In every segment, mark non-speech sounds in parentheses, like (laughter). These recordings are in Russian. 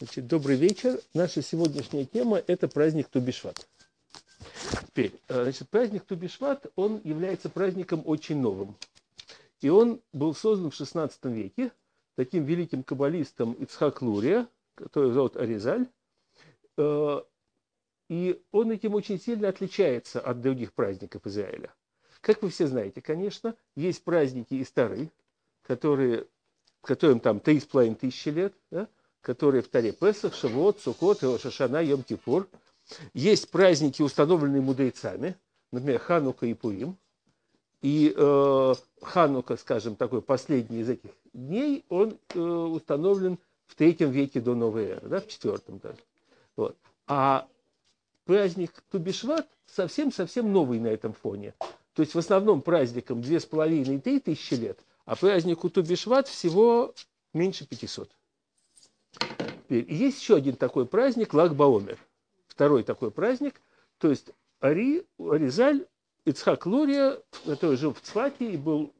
Значит, добрый вечер. Наша сегодняшняя тема – это праздник Тубишват. Теперь, э, значит, праздник Тубишват, он является праздником очень новым. И он был создан в XVI веке таким великим каббалистом Ицхак Лурия, который зовут Аризаль. Э, и он этим очень сильно отличается от других праздников Израиля. Как вы все знаете, конечно, есть праздники и старые, которые, которым там 3,5 тысячи лет, да? которые в Таре Песах, Шавуот, Сукот, Иошашана, Йом-Кипур. Есть праздники, установленные мудрецами, например, Ханука и Пурим. И э, Ханука, скажем, такой последний из этих дней, он э, установлен в третьем веке до новой эры, да, в четвертом даже. Вот. А праздник Тубишват совсем-совсем новый на этом фоне. То есть в основном праздником 2,5-3 тысячи лет, а празднику Тубишват всего меньше 500. Теперь есть еще один такой праздник, Лагбаомер, Второй такой праздник. То есть Ари, Аризаль, Ицхак Лория, который жил в Цлаке и был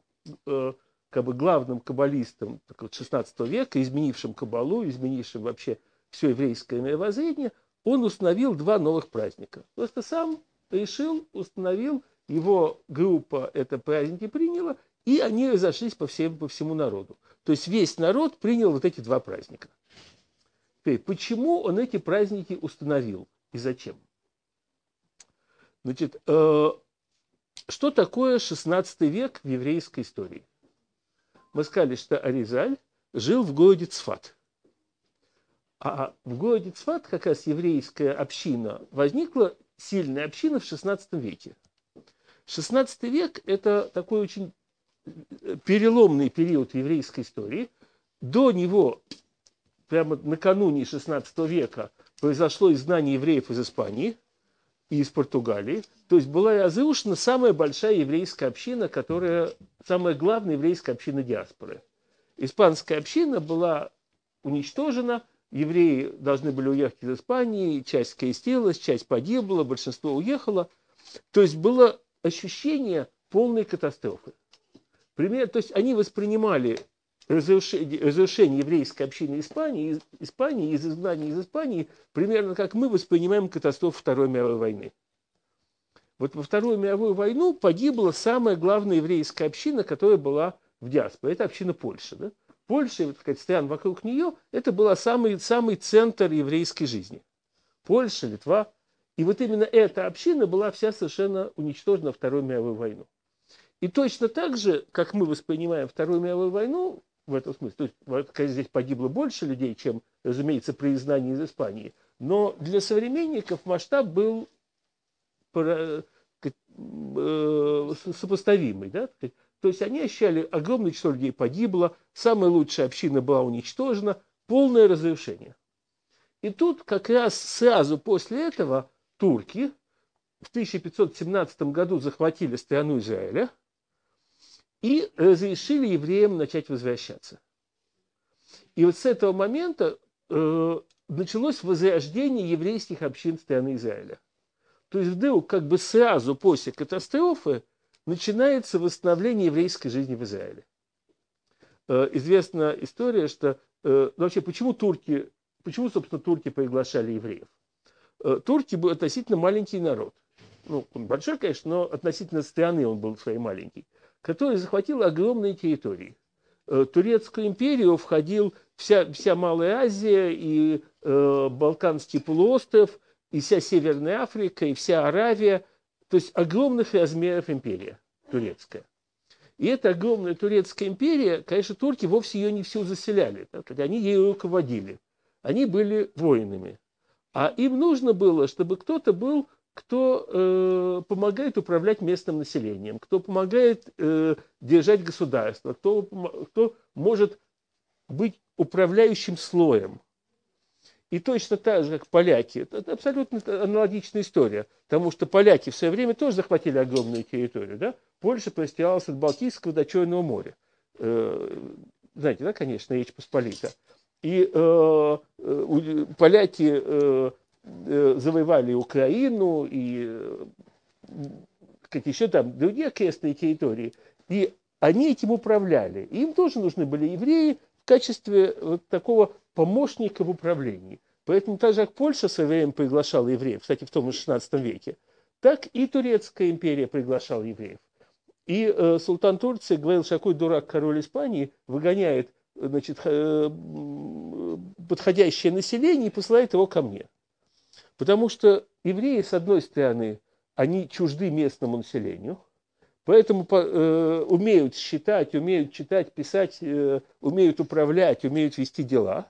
э, как бы главным каббалистом так вот, 16 века, изменившим каббалу, изменившим вообще все еврейское мировоззрение, он установил два новых праздника. Просто сам решил, установил, его группа это праздники приняла, и они разошлись по, всем, по всему народу. То есть весь народ принял вот эти два праздника. Теперь, почему он эти праздники установил и зачем? Значит, э, что такое 16 век в еврейской истории? Мы сказали, что Аризаль жил в городе Цфат. А в городе Цфат как раз еврейская община возникла, сильная община в 16 веке. 16 век – это такой очень переломный период в еврейской истории. До него прямо накануне XVI века произошло изгнание евреев из Испании и из Португалии. То есть была разрушена самая большая еврейская община, которая, самая главная еврейская община диаспоры. Испанская община была уничтожена, евреи должны были уехать из Испании, часть крестилась, часть погибла, большинство уехало. То есть было ощущение полной катастрофы. Пример, то есть они воспринимали разрушение, разрушение еврейской общины Испании, из, Испании, из изгнания из Испании, примерно как мы воспринимаем катастрофу Второй мировой войны. Вот во Вторую мировую войну погибла самая главная еврейская община, которая была в диаспоре. Это община Польши. Да? Польша, вот, сказать, стран вокруг нее, это был самый, самый центр еврейской жизни. Польша, Литва. И вот именно эта община была вся совершенно уничтожена Второй мировой войну. И точно так же, как мы воспринимаем Вторую мировую войну, в этом смысле. То есть, вот, конечно, здесь погибло больше людей, чем, разумеется, при изгнании из Испании. Но для современников масштаб был э, сопоставимый. Да? То есть они ощущали, огромное число людей погибло, самая лучшая община была уничтожена, полное разрушение. И тут как раз сразу после этого турки в 1517 году захватили страну Израиля – и разрешили евреям начать возвращаться. И вот с этого момента э, началось возрождение еврейских общин страны Израиля. То есть вдруг, как бы сразу после катастрофы, начинается восстановление еврейской жизни в Израиле. Э, известна история, что э, ну, вообще почему турки, почему, собственно, турки приглашали евреев? Э, турки был относительно маленький народ. Ну, он большой, конечно, но относительно страны он был своей маленький которая захватила огромные территории. Э, Турецкую империю входил вся, вся Малая Азия и э, Балканский полуостров, и вся Северная Африка, и вся Аравия, то есть огромных размеров империя турецкая. И эта огромная турецкая империя, конечно, турки вовсе ее не всю заселяли, да, они ее руководили, они были воинами. А им нужно было, чтобы кто-то был кто э, помогает управлять местным населением, кто помогает э, держать государство, кто, кто может быть управляющим слоем. И точно так же, как поляки, это абсолютно аналогичная история, потому что поляки в свое время тоже захватили огромную территорию. Да? Польша простиралась от Балтийского до Черного моря. Э, знаете, да, конечно, Речь Посполита. И э, э, поляки э, Э, завоевали Украину и э, как еще там другие окрестные территории. И они этим управляли. им тоже нужны были евреи в качестве вот такого помощника в управлении. Поэтому так же, как Польша в свое время приглашала евреев, кстати, в том же 16 веке, так и Турецкая империя приглашала евреев. И э, султан Турции говорил, что какой дурак король Испании выгоняет э, значит, подходящее население и посылает его ко мне. Потому что евреи, с одной стороны, они чужды местному населению, поэтому э, умеют считать, умеют читать, писать, э, умеют управлять, умеют вести дела.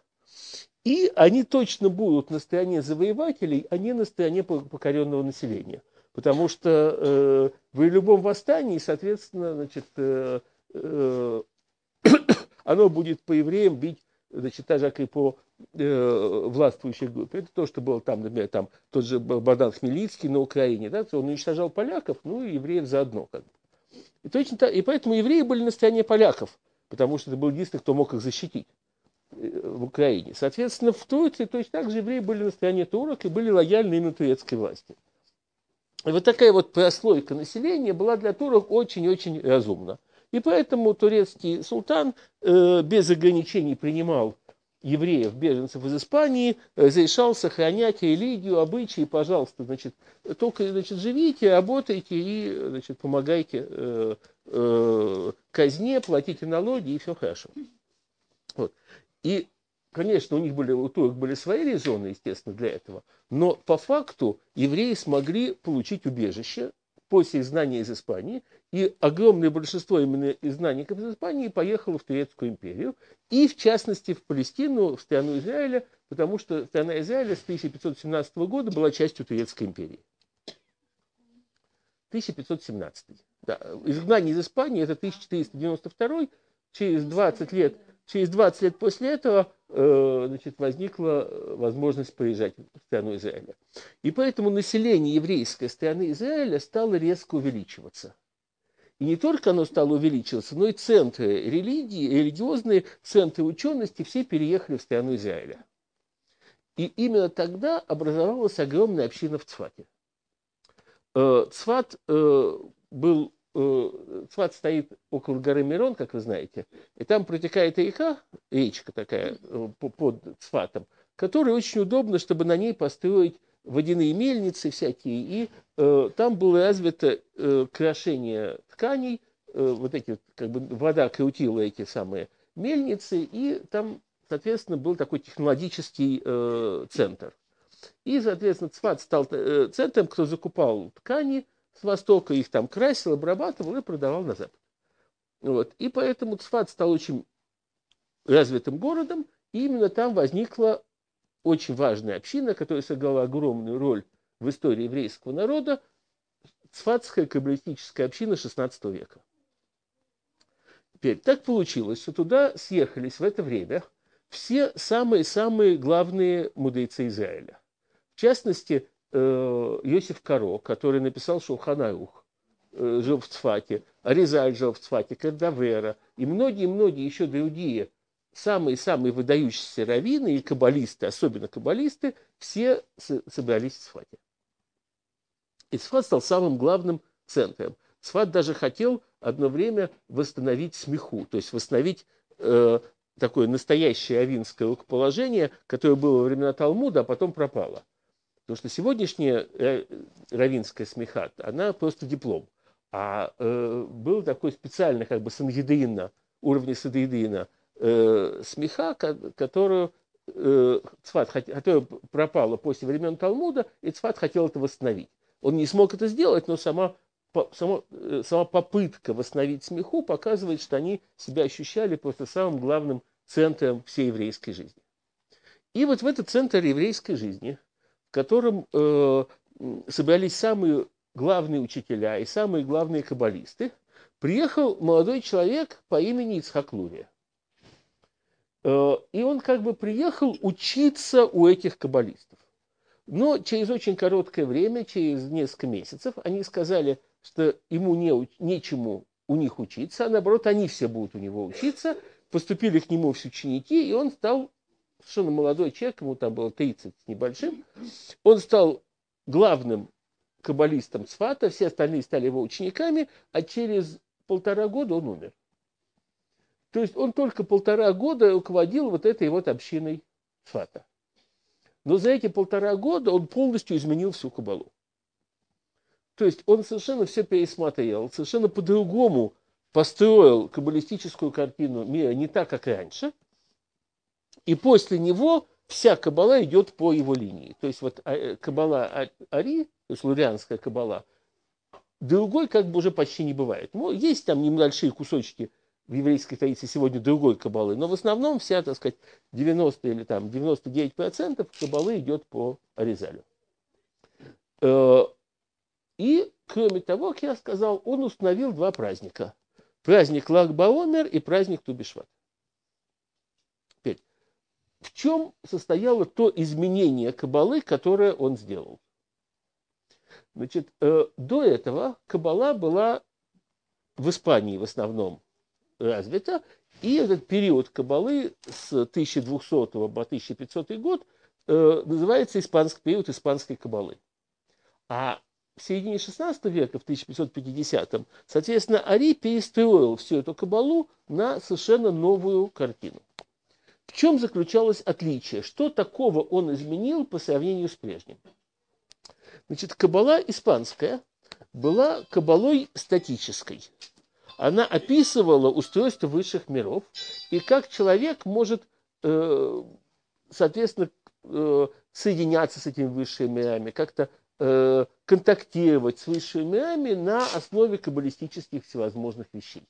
И они точно будут на стороне завоевателей, а не на стороне покоренного населения. Потому что э, при любом восстании, соответственно, значит, э, э, (coughs) оно будет по евреям бить, значит, так же, как и по э, властвующих групп. Это то, что было там, например, там тот же Богдан Хмельницкий на Украине, да, он уничтожал поляков, ну и евреев заодно. Как бы. И, точно так, и поэтому евреи были на стороне поляков, потому что это был единственный, кто мог их защитить э, в Украине. Соответственно, в Турции точно так же евреи были на стороне турок и были лояльны именно турецкой власти. И вот такая вот прослойка населения была для турок очень-очень разумна. И поэтому турецкий султан э, без ограничений принимал евреев, беженцев из Испании, э, разрешал сохранять религию, обычаи, пожалуйста, значит, только, значит, живите, работайте и, значит, помогайте э, э, казне, платите налоги, и все хорошо. Вот. И, конечно, у них были, у турок были свои резоны, естественно, для этого, но по факту евреи смогли получить убежище, после знания из Испании, и огромное большинство именно изгнанников из Испании поехало в Турецкую империю, и в частности в Палестину, в страну Израиля, потому что страна Израиля с 1517 года была частью Турецкой империи. 1517. Да. Изгнание из Испании это 1492, через 20 лет – Через 20 лет после этого э, значит, возникла э, возможность поезжать в страну Израиля. И поэтому население еврейской страны Израиля стало резко увеличиваться. И не только оно стало увеличиваться, но и центры религии, религиозные центры учености все переехали в страну Израиля. И именно тогда образовалась огромная община в Цфате. Э, Цфат был Цфат э, стоит около горы Мирон, как вы знаете, и там протекает река, речка такая э, под Цфатом, которая очень удобна, чтобы на ней построить водяные мельницы всякие, и э, там было развито э, крошение тканей, э, вот эти, как бы, вода крутила эти самые мельницы, и там, соответственно, был такой технологический э, центр. И, соответственно, ЦФАТ стал э, центром, кто закупал ткани – с востока их там красил, обрабатывал и продавал на запад. Вот. И поэтому Цфат стал очень развитым городом, и именно там возникла очень важная община, которая сыграла огромную роль в истории еврейского народа, Цфатская каббалистическая община XVI века. Теперь, так получилось, что туда съехались в это время все самые-самые главные мудрецы Израиля. В частности, э, Йосиф Каро, который написал Шулханаюх, э, жил в Цфаке, Аризаль жил в Цфаке, Кардавера и многие-многие еще другие самые-самые выдающиеся раввины и каббалисты, особенно каббалисты, все собрались в Цфате. И Цфат стал самым главным центром. Цфат даже хотел одно время восстановить смеху, то есть восстановить э, такое настоящее авинское рукоположение, которое было во времена Талмуда, а потом пропало. Потому что сегодняшняя э, равинская смеха, она просто диплом. А э, был такой специальный, как бы сангедеина, уровня сангедеина э, смеха, которую э, Цфат, которая пропала после времен Талмуда, и Цфат хотел это восстановить. Он не смог это сделать, но сама, по, сама, э, сама попытка восстановить смеху показывает, что они себя ощущали просто самым главным центром всей еврейской жизни. И вот в этот центр еврейской жизни – в котором э, собрались самые главные учителя и самые главные каббалисты, приехал молодой человек по имени Ицхак Лурия. Э, и он как бы приехал учиться у этих каббалистов. Но через очень короткое время, через несколько месяцев, они сказали, что ему не, нечему у них учиться, а наоборот, они все будут у него учиться. Поступили к нему все ученики, и он стал совершенно молодой человек, ему там было 30 с небольшим, он стал главным каббалистом Сфата, все остальные стали его учениками, а через полтора года он умер. То есть он только полтора года руководил вот этой вот общиной Сфата. Но за эти полтора года он полностью изменил всю кабалу. То есть он совершенно все пересмотрел, совершенно по-другому построил каббалистическую картину мира не так, как раньше – и после него вся кабала идет по его линии. То есть вот а, э, кабала а, Ари, то есть лурианская кабала, другой как бы уже почти не бывает. Ну, есть там небольшие кусочки в еврейской традиции сегодня другой кабалы, но в основном вся, так сказать, 90 или там 99% кабалы идет по Аризалю. Э, и, кроме того, как я сказал, он установил два праздника. Праздник Лагбаомер и праздник Тубишват в чем состояло то изменение Кабалы, которое он сделал. Значит, э, до этого Кабала была в Испании в основном э, развита, и этот период Кабалы с 1200 по 1500 год э, называется испанский период испанской Кабалы. А в середине XVI века, в 1550-м, соответственно, Ари перестроил всю эту Кабалу на совершенно новую картину. В чем заключалось отличие? Что такого он изменил по сравнению с прежним? Значит, кабала испанская была кабалой статической. Она описывала устройство высших миров и как человек может, э, соответственно, э, соединяться с этими высшими мирами, как-то э, контактировать с высшими мирами на основе каббалистических всевозможных вещей.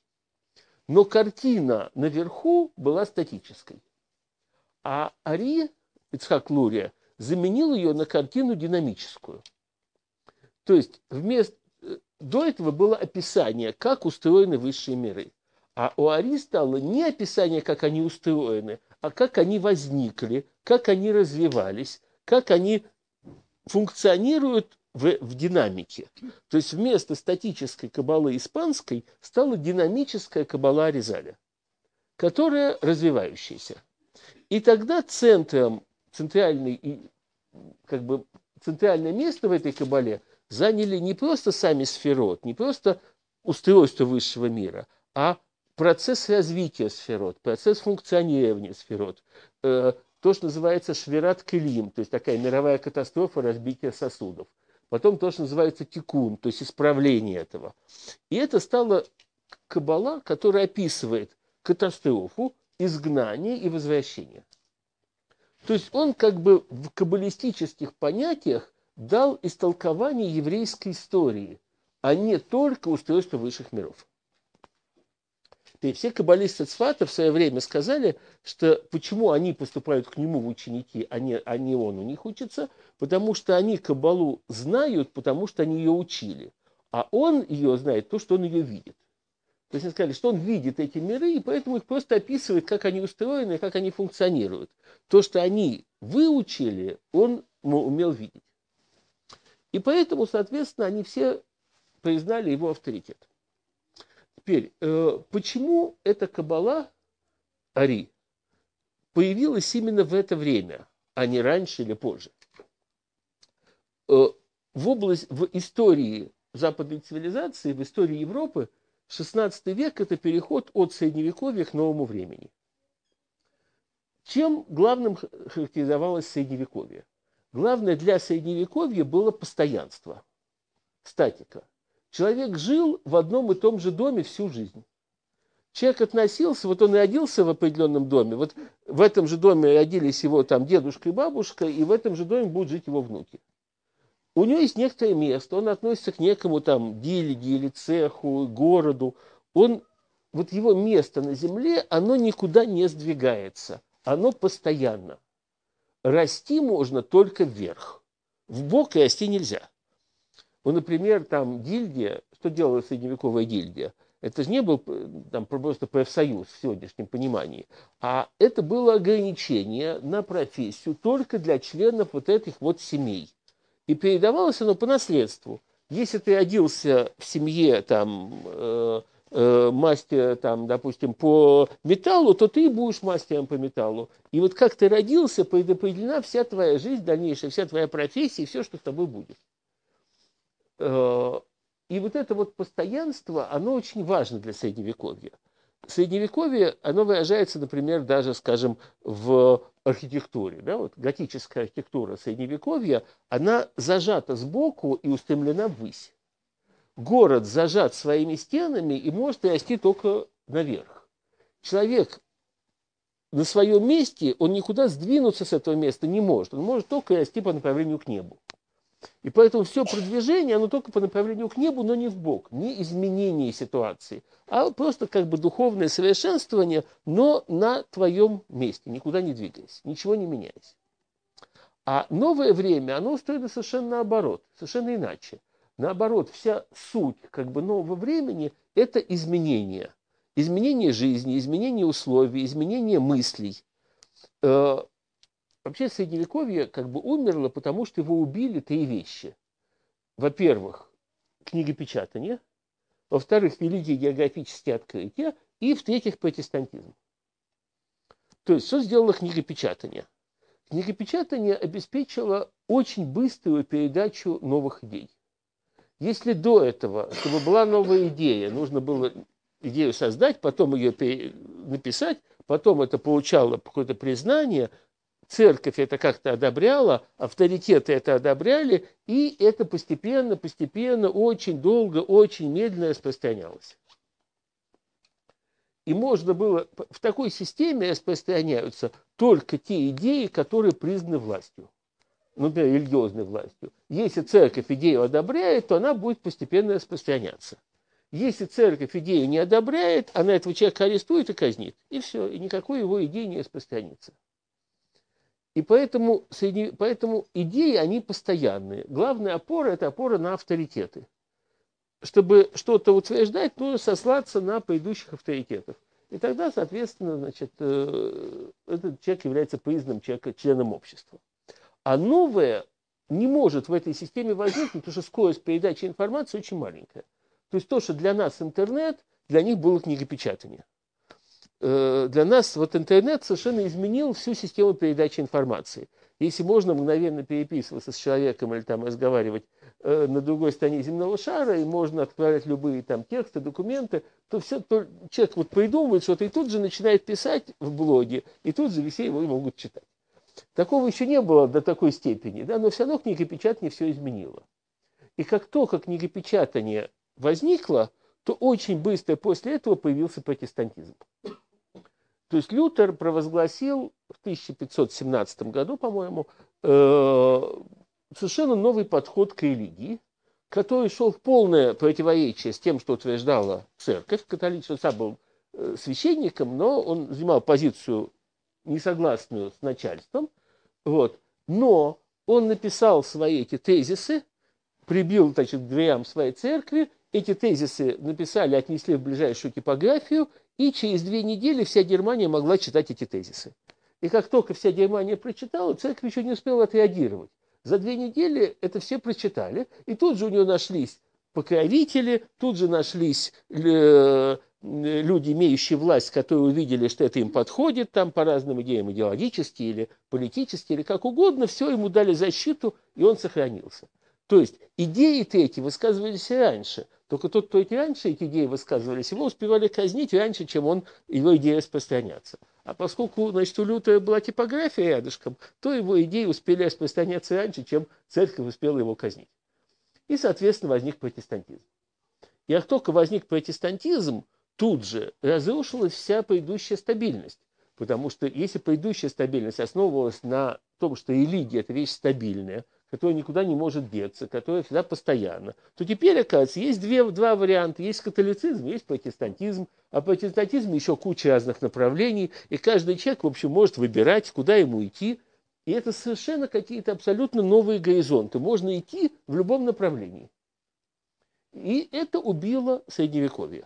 Но картина наверху была статической. А Ари, Ицхак Лурия, заменил ее на картину динамическую. То есть вместо, э, до этого было описание, как устроены высшие миры. А у Ари стало не описание, как они устроены, а как они возникли, как они развивались, как они функционируют в, в динамике. То есть вместо статической кабалы испанской стала динамическая кабала Аризаля, которая развивающаяся. И тогда центром, центральный, как бы, центральное место в этой кабале заняли не просто сами сферот, не просто устройство высшего мира, а процесс развития сферот, процесс функционирования сферот, э, то, что называется шверат келим, то есть такая мировая катастрофа разбития сосудов. Потом то, что называется тикун, то есть исправление этого. И это стало кабала, которая описывает катастрофу, изгнание и возвращение. То есть он как бы в каббалистических понятиях дал истолкование еврейской истории, а не только устройство высших миров. И все каббалисты Цфата в свое время сказали, что почему они поступают к нему в ученики, а не, а не он у них учится, потому что они каббалу знают, потому что они ее учили, а он ее знает, то, что он ее видит. То есть они сказали, что он видит эти миры, и поэтому их просто описывает, как они устроены как они функционируют. То, что они выучили, он умел видеть. И поэтому, соответственно, они все признали его авторитет. Теперь, э, почему эта кабала Ари появилась именно в это время, а не раньше или позже? Э, в, область, в истории западной цивилизации, в истории Европы XVI век – это переход от Средневековья к новому времени. Чем главным характеризовалось Средневековье? Главное для Средневековья было постоянство, статика. Человек жил в одном и том же доме всю жизнь. Человек относился, вот он родился в определенном доме, вот в этом же доме родились его там дедушка и бабушка, и в этом же доме будут жить его внуки. У него есть некоторое место, он относится к некому там гильдии или цеху, городу. Он, вот его место на земле, оно никуда не сдвигается. Оно постоянно. Расти можно только вверх. В бок расти нельзя. Вот, например, там гильдия, что делала средневековая гильдия? Это же не был э, там, просто профсоюз в сегодняшнем понимании, а это было ограничение на профессию только для членов вот этих вот семей. И передавалось оно по наследству. Если ты родился в семье там, э, э, мастера, там, допустим, по металлу, то ты будешь мастером по металлу. И вот как ты родился, предопределена вся твоя жизнь дальнейшая, вся твоя профессия и все, что с тобой будет. Э, и вот это вот постоянство, оно очень важно для Средневековья. Средневековье, оно выражается, например, даже, скажем, в архитектуре, да, вот готическая архитектура Средневековья, она зажата сбоку и устремлена ввысь. Город зажат своими стенами и может расти только наверх. Человек на своем месте, он никуда сдвинуться с этого места не может. Он может только расти по направлению к небу. И поэтому все продвижение, оно только по направлению к небу, но не в Бог, не изменение ситуации, а просто как бы духовное совершенствование, но на твоем месте, никуда не двигаясь, ничего не меняясь. А новое время, оно устроено совершенно наоборот, совершенно иначе. Наоборот, вся суть как бы нового времени – это изменение. Изменение жизни, изменение условий, изменение мыслей э, – Вообще Средневековье как бы умерло, потому что его убили три вещи. Во-первых, книгопечатание, во-вторых, великие географические открытия, и в-третьих, протестантизм. То есть все сделало книгопечатание. Книгопечатание обеспечило очень быструю передачу новых идей. Если до этого, чтобы была новая идея, нужно было идею создать, потом ее написать, потом это получало какое-то признание, церковь это как-то одобряла, авторитеты это одобряли, и это постепенно, постепенно, очень долго, очень медленно распространялось. И можно было, в такой системе распространяются только те идеи, которые признаны властью, например, религиозной властью. Если церковь идею одобряет, то она будет постепенно распространяться. Если церковь идею не одобряет, она этого человека арестует и казнит. И все, и никакой его идеи не распространится. И поэтому, среди, поэтому идеи, они постоянные. Главная опора – это опора на авторитеты. Чтобы что-то утверждать, нужно сослаться на предыдущих авторитетов. И тогда, соответственно, значит, э, этот человек является признанным человека, членом общества. А новое не может в этой системе возникнуть, потому что скорость передачи информации очень маленькая. То есть то, что для нас интернет, для них было книгопечатание. Э, для нас вот интернет совершенно изменил всю систему передачи информации. Если можно мгновенно переписываться с человеком или там разговаривать э, на другой стороне земного шара, и можно отправлять любые там тексты, документы, то все, то человек вот придумывает что-то и тут же начинает писать в блоге, и тут же все его могут читать. Такого еще не было до такой степени, да, но все равно книгопечатание все изменило. И как только книгопечатание возникло, то очень быстро после этого появился протестантизм. То есть Лютер провозгласил в 1517 году, по-моему, э, совершенно новый подход к религии, который шел в полное противоречие с тем, что утверждала церковь. Католик он сам был э, священником, но он занимал позицию несогласную с начальством. Вот. Но он написал свои эти тезисы, прибил значит, к дверям своей церкви, эти тезисы написали, отнесли в ближайшую типографию, и через две недели вся Германия могла читать эти тезисы. И как только вся Германия прочитала, церковь еще не успела отреагировать. За две недели это все прочитали, и тут же у нее нашлись покровители, тут же нашлись э, э, люди, имеющие власть, которые увидели, что это им подходит, там по разным идеям идеологически или политически, или как угодно, все ему дали защиту, и он сохранился. То есть идеи-то эти высказывались и раньше, только тот, кто эти раньше эти идеи высказывались, его успевали казнить раньше, чем он, его идеи распространяться. А поскольку, значит, у Лютера была типография рядышком, то его идеи успели распространяться раньше, чем церковь успела его казнить. И, соответственно, возник протестантизм. И как только возник протестантизм, тут же разрушилась вся предыдущая стабильность. Потому что если предыдущая стабильность основывалась на том, что религия – это вещь стабильная – которая никуда не может деться, которая всегда постоянно, то теперь, оказывается, есть две, два варианта. Есть католицизм, есть протестантизм. А протестантизм еще куча разных направлений, и каждый человек, в общем, может выбирать, куда ему идти. И это совершенно какие-то абсолютно новые горизонты. Можно идти в любом направлении. И это убило Средневековье.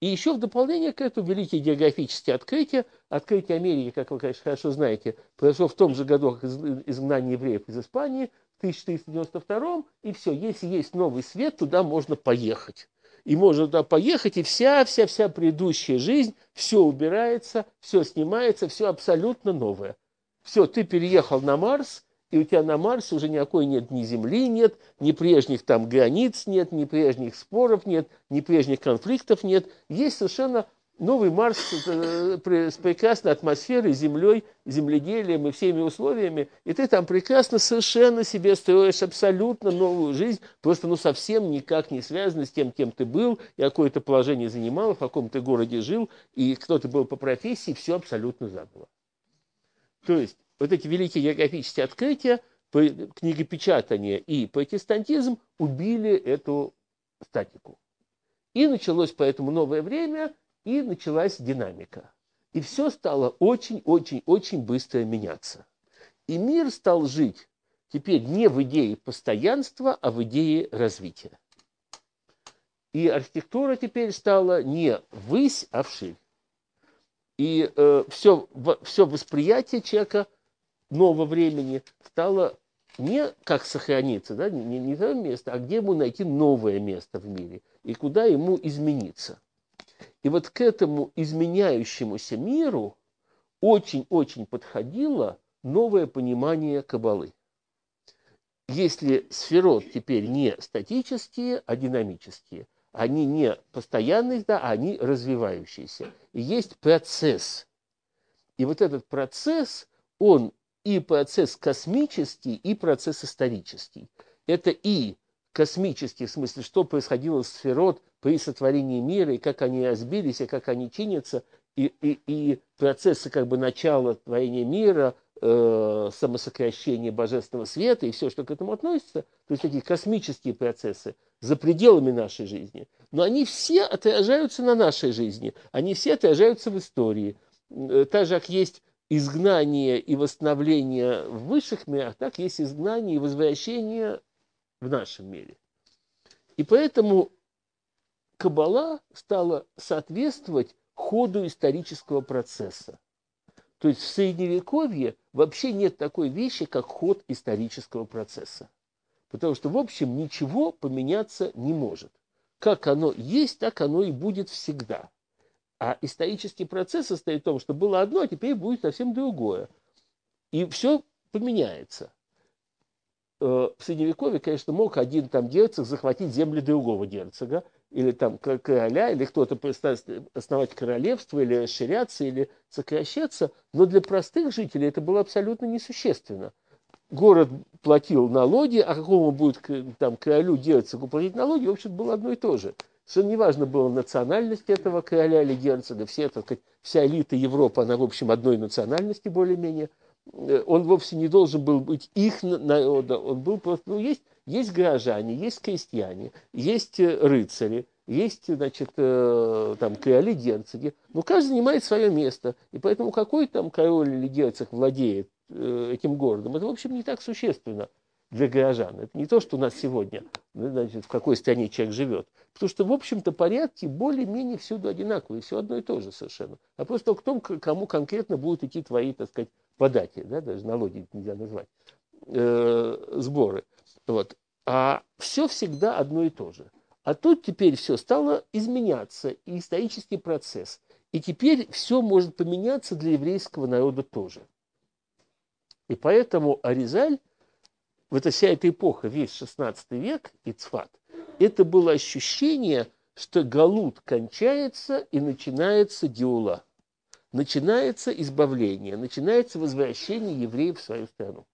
И еще в дополнение к этому великие географические открытия. Открытие Америки, как вы, конечно, хорошо знаете, произошло в том же году, как изгнание евреев из Испании – 1492 и все, если есть новый свет, туда можно поехать. И можно туда поехать, и вся-вся-вся предыдущая жизнь, все убирается, все снимается, все абсолютно новое. Все, ты переехал на Марс, и у тебя на Марсе уже никакой нет ни Земли нет, ни прежних там границ нет, ни прежних споров нет, ни прежних конфликтов нет. Есть совершенно Новый Марс э, с прекрасной атмосферой, землей, земледелием и всеми условиями, и ты там прекрасно совершенно себе строишь абсолютно новую жизнь, просто ну совсем никак не связанную с тем, кем ты был, и какое то положение занимал, в каком ты городе жил, и кто ты был по профессии, все абсолютно забыло. То есть вот эти великие географические открытия, книгопечатание и протестантизм убили эту статику. И началось поэтому новое время – и началась динамика. И все стало очень-очень-очень быстро меняться. И мир стал жить теперь не в идее постоянства, а в идее развития. И архитектура теперь стала не высь, а вширь. И э, все, в, все восприятие человека нового времени стало не как сохраниться, да, не, не то место, а где ему найти новое место в мире и куда ему измениться. И вот к этому изменяющемуся миру очень-очень подходило новое понимание кабалы. Если сферот теперь не статические, а динамические, они не постоянные, да, а они развивающиеся. И есть процесс. И вот этот процесс, он и процесс космический, и процесс исторический. Это и космический, в смысле, что происходило с сферот при сотворении мира, и как они разбились, и как они чинятся, и, и, и процессы как бы начала творения мира, э, самосокращения божественного света и все, что к этому относится, то есть такие космические процессы за пределами нашей жизни, но они все отражаются на нашей жизни, они все отражаются в истории. Э, так же, как есть изгнание и восстановление в высших мирах, так есть изгнание и возвращение в нашем мире. И поэтому Каббала стала соответствовать ходу исторического процесса. То есть в Средневековье вообще нет такой вещи, как ход исторического процесса. Потому что, в общем, ничего поменяться не может. Как оно есть, так оно и будет всегда. А исторический процесс состоит в том, что было одно, а теперь будет совсем другое. И все поменяется. Э, в Средневековье, конечно, мог один там герцог захватить земли другого герцога, или там короля, или кто-то основать королевство, или расширяться, или сокращаться, но для простых жителей это было абсолютно несущественно. Город платил налоги, а какому будет там королю герцогу платить налоги, в общем, было одно и то же. Совершенно неважно была национальность этого короля или герцога, все, так сказать, вся элита Европы, она, в общем, одной национальности более-менее. Э, он вовсе не должен был быть их народа, он был просто, ну, есть есть горожане, есть крестьяне, есть э, рыцари, есть, э, значит, э, там, короли, герцоги. Но каждый занимает свое место. И поэтому какой там король или герцог владеет этим городом, это, в общем, не так существенно для горожан. Это не то, что у нас сегодня, значит, в какой стране человек живет. Потому что, в общем-то, порядки более-менее всюду одинаковые, все одно и то же совершенно. А просто к тому, кому конкретно будут идти твои, так сказать, подати, да, даже налоги нельзя назвать, э, сборы. Вот. А все всегда одно и то же. А тут теперь все стало изменяться, и исторический процесс. И теперь все может поменяться для еврейского народа тоже. И поэтому Аризаль, вот вся эта эпоха, весь 16 век и Цфат, это было ощущение, что Галут кончается и начинается Диула. Начинается избавление, начинается возвращение евреев в свою страну.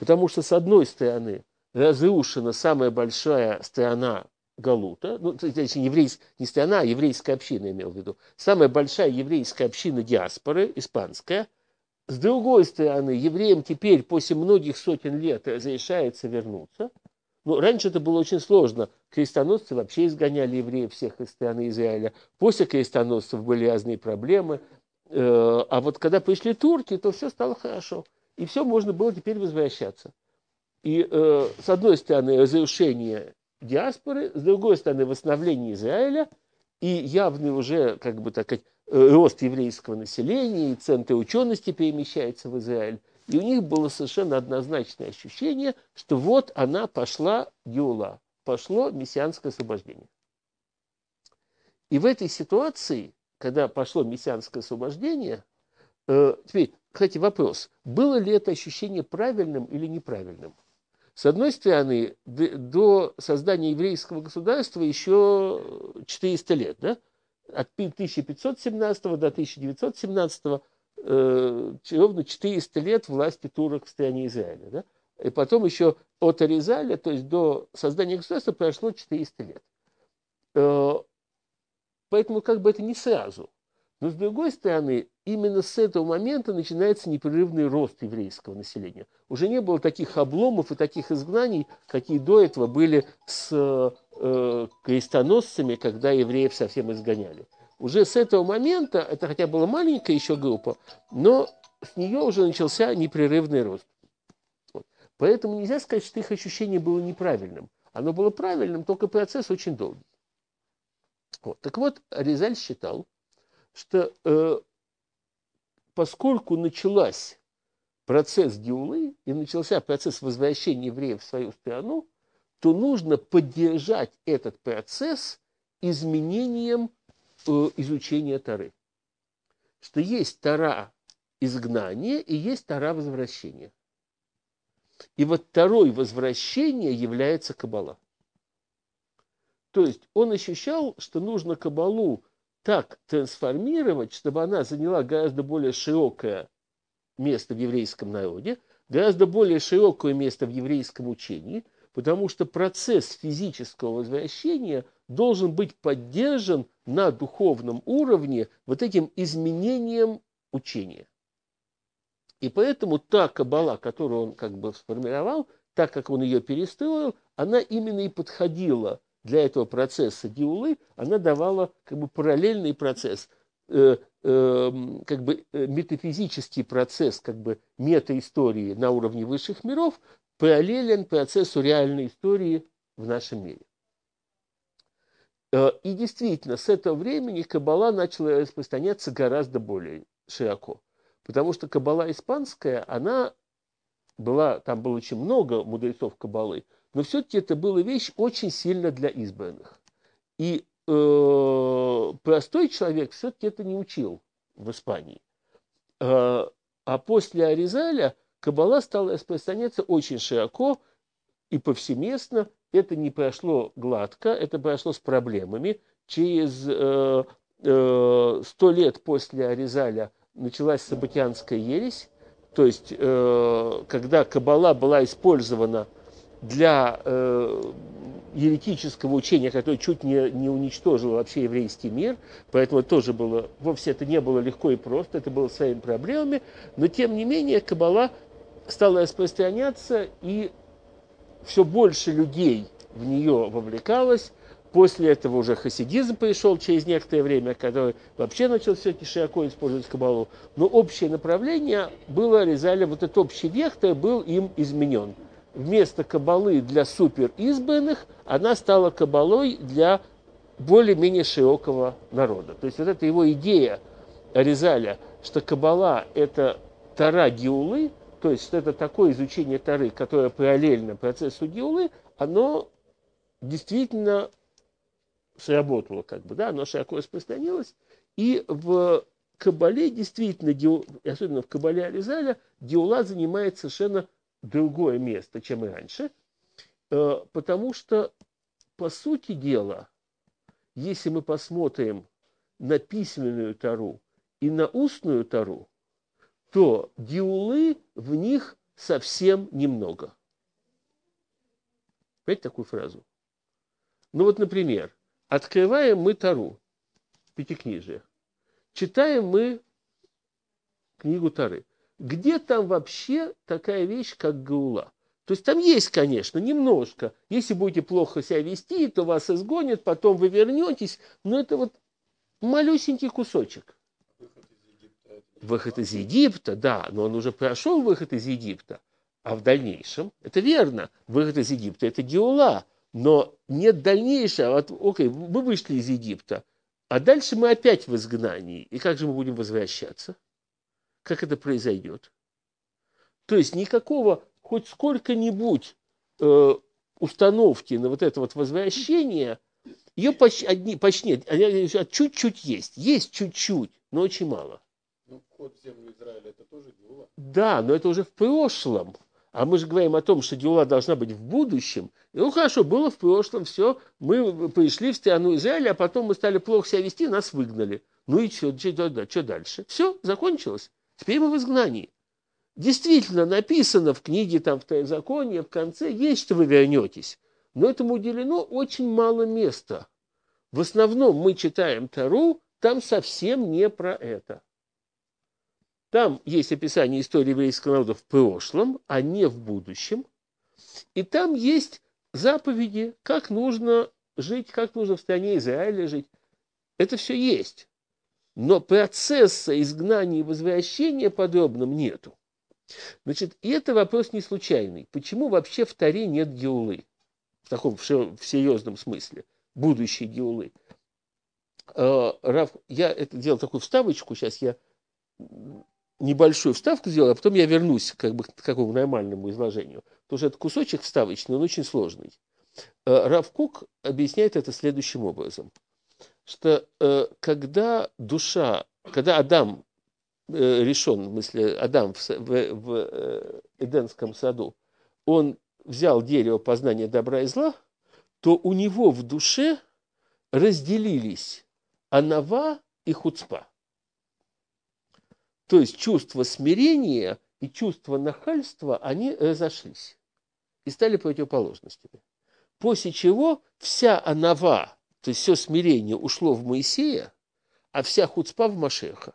Потому что, с одной стороны, разрушена самая большая страна Галута, ну, точнее, еврейс, не страна, а еврейская община имел в виду, самая большая еврейская община диаспоры, испанская. С другой стороны, евреям теперь после многих сотен лет разрешается вернуться. Ну, раньше это было очень сложно. Крестоносцы вообще изгоняли евреев всех из страны Израиля. После крестоносцев были разные проблемы. Э, а вот когда пришли турки, то все стало хорошо и все можно было теперь возвращаться. И э, с одной стороны разрушение диаспоры, с другой стороны восстановление Израиля и явный уже, как бы так сказать, рост еврейского населения, и центры учености перемещаются в Израиль. И у них было совершенно однозначное ощущение, что вот она пошла Геула, пошло мессианское освобождение. И в этой ситуации, когда пошло мессианское освобождение, э, теперь кстати, вопрос, было ли это ощущение правильным или неправильным? С одной стороны, до создания еврейского государства еще 400 лет, да? От 1517 до 1917 э, ровно 400 лет власти турок в стране Израиля, да? И потом еще от Аризаля, то есть до создания государства, прошло 400 лет. Э, поэтому как бы это не сразу. Но с другой стороны, именно с этого момента начинается непрерывный рост еврейского населения. Уже не было таких обломов и таких изгнаний, какие до этого были с э, крестоносцами, когда евреев совсем изгоняли. Уже с этого момента, это хотя была маленькая еще группа, но с нее уже начался непрерывный рост. Вот. Поэтому нельзя сказать, что их ощущение было неправильным. Оно было правильным, только процесс очень долгий. Вот. Так вот, Резаль считал, что э, поскольку началась процесс Геулы и начался процесс возвращения евреев в свою страну, то нужно поддержать этот процесс изменением э, изучения Тары. Что есть Тара изгнания и есть Тара возвращения. И вот второй возвращение является кабала. То есть он ощущал, что нужно Кабалу так трансформировать, чтобы она заняла гораздо более широкое место в еврейском народе, гораздо более широкое место в еврейском учении, потому что процесс физического возвращения должен быть поддержан на духовном уровне вот этим изменением учения. И поэтому та кабала, которую он как бы сформировал, так как он ее перестроил, она именно и подходила – для этого процесса Геулы, она давала как бы параллельный процесс, э, э, как бы э, метафизический процесс как бы метаистории на уровне высших миров параллелен процессу реальной истории в нашем мире. Э, и действительно, с этого времени кабала начала распространяться гораздо более широко. Потому что кабала испанская, она была, там было очень много мудрецов кабалы но все-таки это была вещь очень сильно для избранных. И э, простой человек все-таки это не учил в Испании. Э, а после Аризаля Кабала стала распространяться очень широко и повсеместно. Это не прошло гладко, это прошло с проблемами. Через э, э, лет после Аризаля началась Сабатианская ересь, то есть э, когда Кабала была использована – для э, еретического учения, которое чуть не, не уничтожило вообще еврейский мир, поэтому тоже было, вовсе это не было легко и просто, это было своими проблемами, но тем не менее Каббала стала распространяться, и все больше людей в нее вовлекалось, После этого уже хасидизм пришел через некоторое время, который вообще начал все-таки широко использовать кабалу. Но общее направление было, Резаля, вот этот общий вектор был им изменен вместо кабалы для суперизбранных, она стала кабалой для более-менее широкого народа. То есть вот эта его идея Резаля, что кабала – это тара геулы, то есть что это такое изучение тары, которое параллельно процессу геулы, оно действительно сработало, как бы, да, оно широко распространилось, и в Кабале действительно, особенно в Кабале Аризаля, Геула занимает совершенно другое место, чем раньше, э, потому что, по сути дела, если мы посмотрим на письменную Тару и на устную Тару, то диулы в них совсем немного. Понимаете такую фразу? Ну вот, например, открываем мы Тару, Пятикнижие, читаем мы книгу Тары где там вообще такая вещь, как гаула? То есть там есть, конечно, немножко. Если будете плохо себя вести, то вас изгонят, потом вы вернетесь. Но это вот малюсенький кусочек. Выход из Египта, да, но он уже прошел выход из Египта. А в дальнейшем, это верно, выход из Египта – это геула, но нет дальнейшего, а вот, окей, мы вышли из Египта, а дальше мы опять в изгнании, и как же мы будем возвращаться? как это произойдет. То есть никакого хоть сколько-нибудь э, установки на вот это вот возвращение, ее почти, одни, почти нет, «А чуть-чуть есть, есть чуть-чуть, но очень мало. Ну, вход в землю Израиля это тоже Геула. Да, но это уже в прошлом. А мы же говорим о том, что дела должна быть в будущем. ну хорошо, было в прошлом, все, мы пришли в страну Израиля, а потом мы стали плохо себя вести, нас выгнали. Ну и что, что, что дальше? Все, закончилось. Теперь мы в изгнании. Действительно, написано в книге там, в Законе, в конце, есть, что вы вернетесь. Но этому уделено очень мало места. В основном мы читаем Тару, там совсем не про это. Там есть описание истории еврейского народа в прошлом, а не в будущем. И там есть заповеди, как нужно жить, как нужно в стране Израиля жить. Это все есть но процесса изгнания и возвращения подробным нету. Значит, и это вопрос не случайный. Почему вообще в Таре нет геулы? В таком в серьезном смысле. Будущей геулы. Э, я это делал такую вставочку, сейчас я небольшую вставку сделал, а потом я вернусь как бы к такому нормальному изложению. Потому что этот кусочек вставочный, он очень сложный. Э, объясняет это следующим образом – что э, когда душа, когда Адам э, решен, в смысле Адам в, в, в э, Эденском саду, он взял дерево познания добра и зла, то у него в душе разделились анава и хуцпа. То есть чувство смирения и чувство нахальства, они разошлись и стали противоположностями. После чего вся анава то есть все смирение ушло в Моисея, а вся хуцпа в Машеха.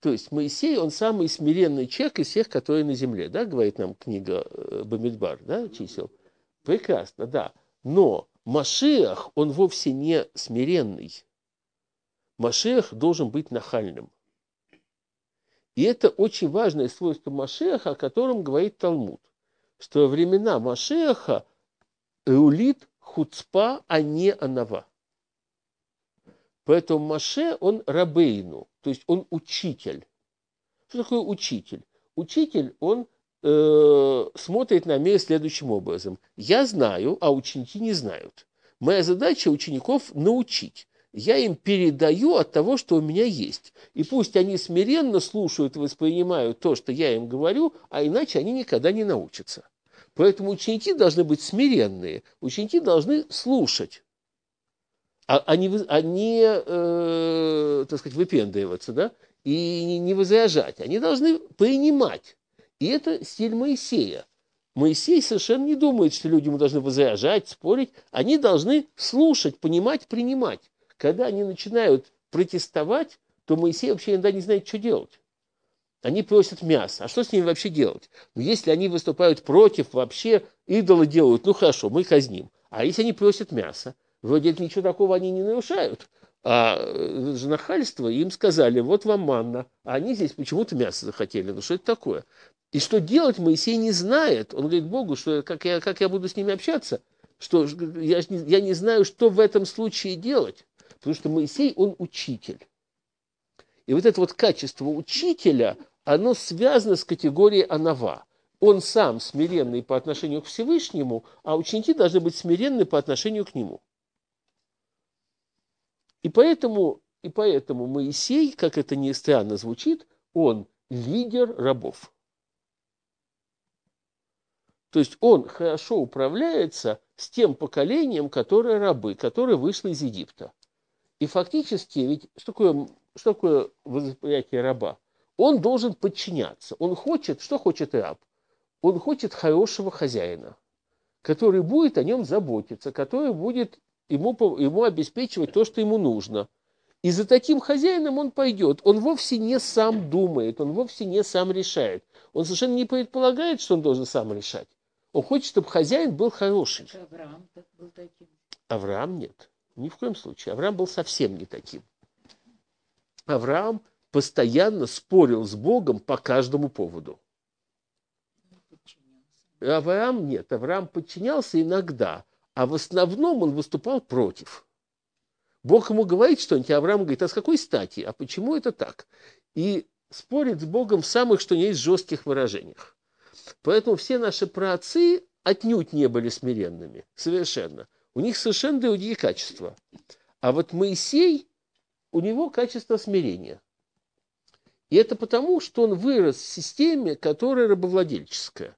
То есть Моисей, он самый смиренный человек из всех, которые на земле, да, говорит нам книга э, Бамидбар, да, чисел. Прекрасно, да. Но Машиах, он вовсе не смиренный. Машех должен быть нахальным. И это очень важное свойство Машеха, о котором говорит Талмуд, что во времена Машеха Эулит хуцпа, а не анава. Поэтому Маше, он рабейну, то есть он учитель. Что такое учитель? Учитель, он э, смотрит на мир следующим образом. Я знаю, а ученики не знают. Моя задача учеников научить. Я им передаю от того, что у меня есть. И пусть они смиренно слушают и воспринимают то, что я им говорю, а иначе они никогда не научатся. Поэтому ученики должны быть смиренные, ученики должны слушать, а, а не, а не э, так сказать, выпендриваться, да, и не, не возражать. Они должны принимать. И это стиль Моисея. Моисей совершенно не думает, что люди ему должны возражать, спорить. Они должны слушать, понимать, принимать. Когда они начинают протестовать, то Моисей вообще иногда не знает, что делать. Они просят мясо. А что с ними вообще делать? Ну, если они выступают против вообще, идолы делают, ну хорошо, мы казним. А если они просят мясо, вроде это ничего такого они не нарушают. А же э, нахальство, им сказали, вот вам манна. А они здесь почему-то мясо захотели. Ну что это такое? И что делать Моисей не знает. Он говорит Богу, что как я, как я буду с ними общаться? Что я, я не знаю, что в этом случае делать. Потому что Моисей, он учитель. И вот это вот качество учителя, оно связано с категорией анава. Он сам смиренный по отношению к Всевышнему, а ученики должны быть смиренны по отношению к нему. И поэтому, и поэтому Моисей, как это ни странно звучит, он лидер рабов. То есть он хорошо управляется с тем поколением, которое рабы, которое вышло из Египта. И фактически, ведь что такое, что такое восприятие раба? он должен подчиняться. Он хочет, что хочет раб? Он хочет хорошего хозяина, который будет о нем заботиться, который будет ему, ему обеспечивать то, что ему нужно. И за таким хозяином он пойдет. Он вовсе не сам думает, он вовсе не сам решает. Он совершенно не предполагает, что он должен сам решать. Он хочет, чтобы хозяин был хороший. Авраам был таким. Авраам нет. Ни в коем случае. Авраам был совсем не таким. Авраам – постоянно спорил с Богом по каждому поводу. Авраам нет, Авраам подчинялся иногда, а в основном он выступал против. Бог ему говорит что-нибудь, а Авраам говорит, а с какой стати, а почему это так? И спорит с Богом в самых, что не есть, жестких выражениях. Поэтому все наши праотцы отнюдь не были смиренными, совершенно. У них совершенно другие качества. А вот Моисей, у него качество смирения. И это потому, что он вырос в системе, которая рабовладельческая.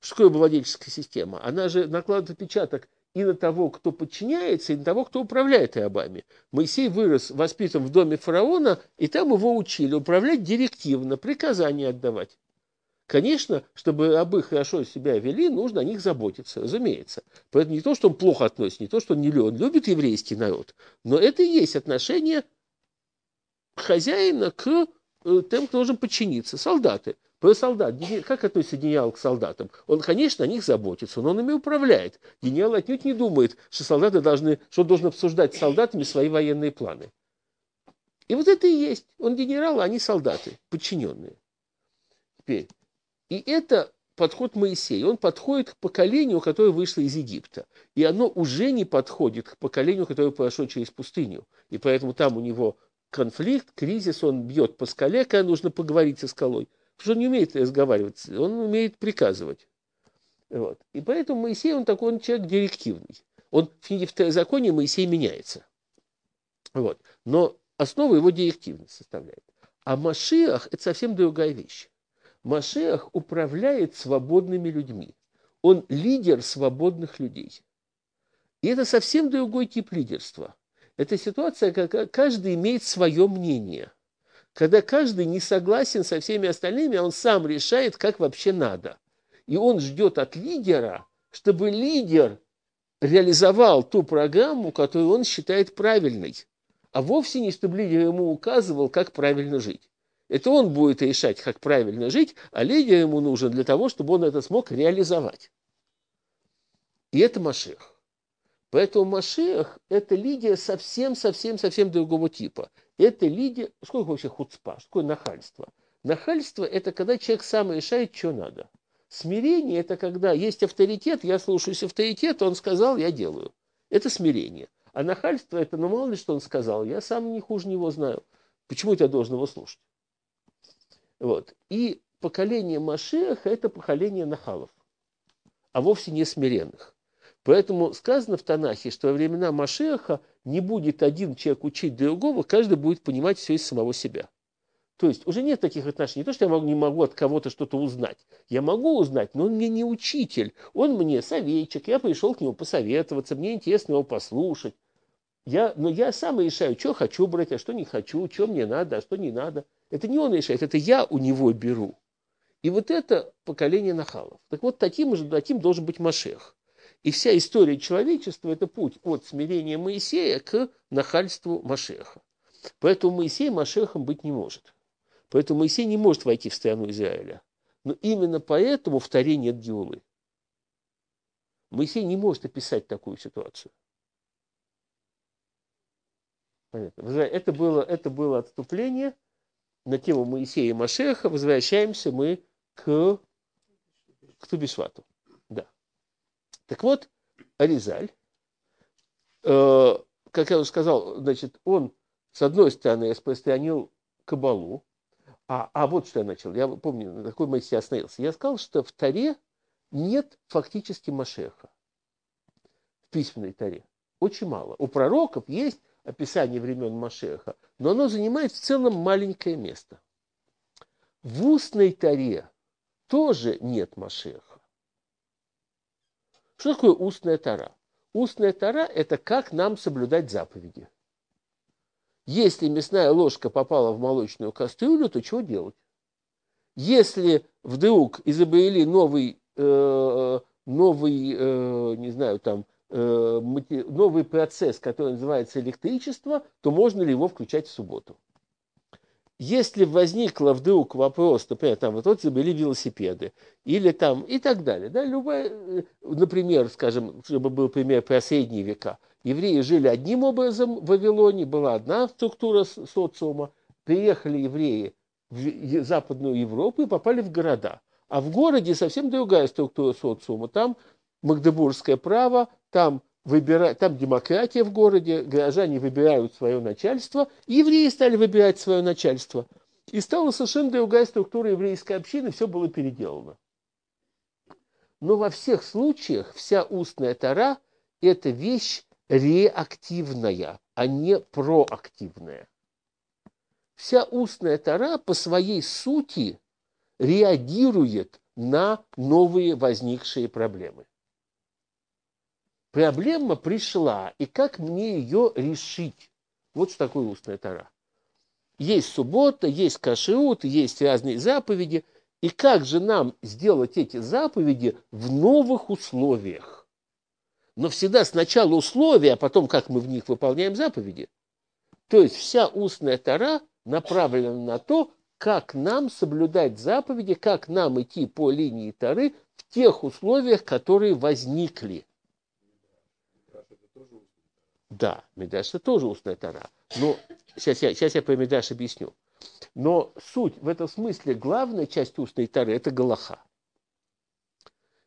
Что такое рабовладельческая система? Она же накладывает отпечаток и на того, кто подчиняется, и на того, кто управляет Иобами. Моисей вырос, воспитан в доме фараона, и там его учили управлять директивно, приказания отдавать. Конечно, чтобы об их хорошо себя вели, нужно о них заботиться, разумеется. Поэтому не то, что он плохо относится, не то, что он не любит, он любит еврейский народ, но это и есть отношение хозяина к Э, тем, кто должен подчиниться, солдаты. Солдат, как относится генерал к солдатам? Он, конечно, о них заботится, но он ими управляет. Генерал отнюдь не думает, что солдаты должны, что он должен обсуждать с солдатами свои военные планы. И вот это и есть. Он генерал, а они солдаты, подчиненные. Теперь. И это подход Моисея. Он подходит к поколению, которое вышло из Египта. И оно уже не подходит к поколению, которое прошло через пустыню. И поэтому там у него конфликт, кризис, он бьет по скале, когда нужно поговорить со скалой. Потому что он не умеет разговаривать, он умеет приказывать. Вот. И поэтому Моисей, он такой он человек директивный. Он в книге Второзакония Моисей меняется. Вот. Но основа его директивность составляет. А Машиах – это совсем другая вещь. Машиах управляет свободными людьми. Он лидер свободных людей. И это совсем другой тип лидерства – это ситуация, когда каждый имеет свое мнение. Когда каждый не согласен со всеми остальными, а он сам решает, как вообще надо. И он ждет от лидера, чтобы лидер реализовал ту программу, которую он считает правильной, а вовсе не чтобы лидер ему указывал, как правильно жить. Это он будет решать, как правильно жить, а лидер ему нужен для того, чтобы он это смог реализовать. И это Машех. Поэтому Машех – это Лидия совсем-совсем-совсем другого типа. Это Лидия… Сколько вообще хуцпа? Что такое нахальство? Нахальство – это когда человек сам решает, что надо. Смирение – это когда есть авторитет, я слушаюсь авторитета, он сказал, я делаю. Это смирение. А нахальство – это, ну мало ли, что он сказал, я сам не хуже него знаю. Почему я должен его слушать? Вот. И поколение Машеха – это поколение нахалов, а вовсе не смиренных. Поэтому сказано в Танахе, что во времена Машеха не будет один человек учить другого, каждый будет понимать все из самого себя. То есть уже нет таких отношений. Не то, что я могу, не могу от кого-то что-то узнать. Я могу узнать, но он мне не учитель. Он мне советчик. Я пришел к нему посоветоваться. Мне интересно его послушать. Я, но я сам решаю, что хочу брать, а что не хочу, что мне надо, а что не надо. Это не он решает, это я у него беру. И вот это поколение нахалов. Так вот, таким же таким должен быть Машех. И вся история человечества – это путь от смирения Моисея к нахальству Машеха. Поэтому Моисей Машехом быть не может. Поэтому Моисей не может войти в страну Израиля. Но именно поэтому в Таре нет Геулы. Моисей не может описать такую ситуацию. Понятно. Это было, это было отступление на тему Моисея и Машеха. Возвращаемся мы к, к Тубишвату. Так вот, Аризаль, э, как я уже сказал, значит, он, с одной стороны, распространил кабалу, а, а вот что я начал. Я помню, на какой мысли остановился. Я сказал, что в Таре нет фактически Машеха. В письменной Таре. Очень мало. У пророков есть описание времен Машеха, но оно занимает в целом маленькое место. В устной Таре тоже нет Машеха. Что такое устная тара? Устная тара – это как нам соблюдать заповеди. Если мясная ложка попала в молочную кастрюлю, то чего делать? Если вдруг изобрели новый, э, новый э, не знаю, там, э, новый процесс, который называется электричество, то можно ли его включать в субботу? если возникла вдруг вопрос, например, там вот, вот забили велосипеды, или там и так далее, да, любая, э, например, скажем, чтобы был пример про средние века, евреи жили одним образом в Вавилоне, была одна структура социума, приехали евреи в Западную Европу и попали в города. А в городе совсем другая структура социума. Там магдебургское право, там выбирать, там демократия в городе, горожане выбирают свое начальство, евреи стали выбирать свое начальство. И стала совершенно другая структура еврейской общины, все было переделано. Но во всех случаях вся устная тара – это вещь реактивная, а не проактивная. Вся устная тара по своей сути реагирует на новые возникшие проблемы. Проблема пришла, и как мне ее решить? Вот что такое устная тара. Есть суббота, есть кашиут, есть разные заповеди. И как же нам сделать эти заповеди в новых условиях? Но всегда сначала условия, а потом как мы в них выполняем заповеди. То есть вся устная тара направлена на то, как нам соблюдать заповеди, как нам идти по линии Тары в тех условиях, которые возникли. Да, Медраж это тоже устная Тара. Но сейчас я, сейчас я про Медраж объясню. Но суть в этом смысле, главная часть устной Тары – это Галаха.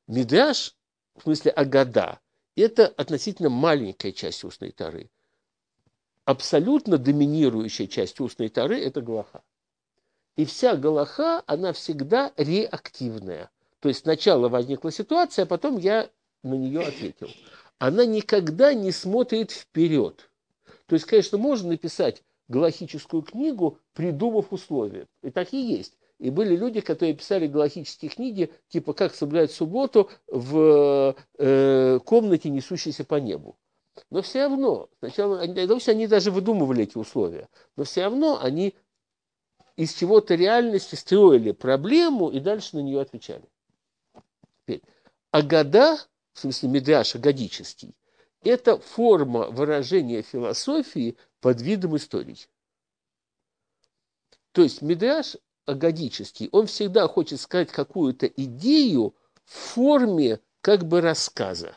Медраж, в смысле Агада, это относительно маленькая часть устной Тары. Абсолютно доминирующая часть устной Тары – это Галаха. И вся Галаха, она всегда реактивная. То есть сначала возникла ситуация, а потом я на нее ответил она никогда не смотрит вперед. То есть, конечно, можно написать галахическую книгу, придумав условия. И так и есть. И были люди, которые писали галахические книги, типа «Как соблюдать субботу» в э, комнате, несущейся по небу. Но все равно, сначала, они, ну, они даже выдумывали эти условия, но все равно они из чего-то реальности строили проблему и дальше на нее отвечали. Теперь, а года в смысле медраж годический, это форма выражения философии под видом истории. То есть медраж а годический, он всегда хочет сказать какую-то идею в форме как бы рассказа.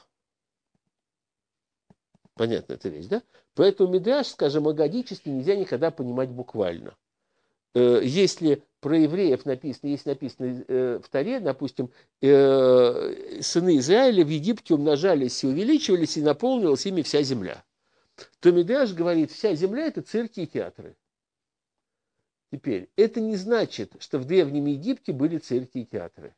Понятно эта вещь, да? Поэтому медраж, скажем, агадически нельзя никогда понимать буквально. Э, если про евреев написано, есть написано э, в Таре, допустим, э, сыны Израиля в Египте умножались и увеличивались, и наполнилась ими вся земля. То Медаш говорит, вся земля – это цирки и театры. Теперь, это не значит, что в Древнем Египте были цирки и театры.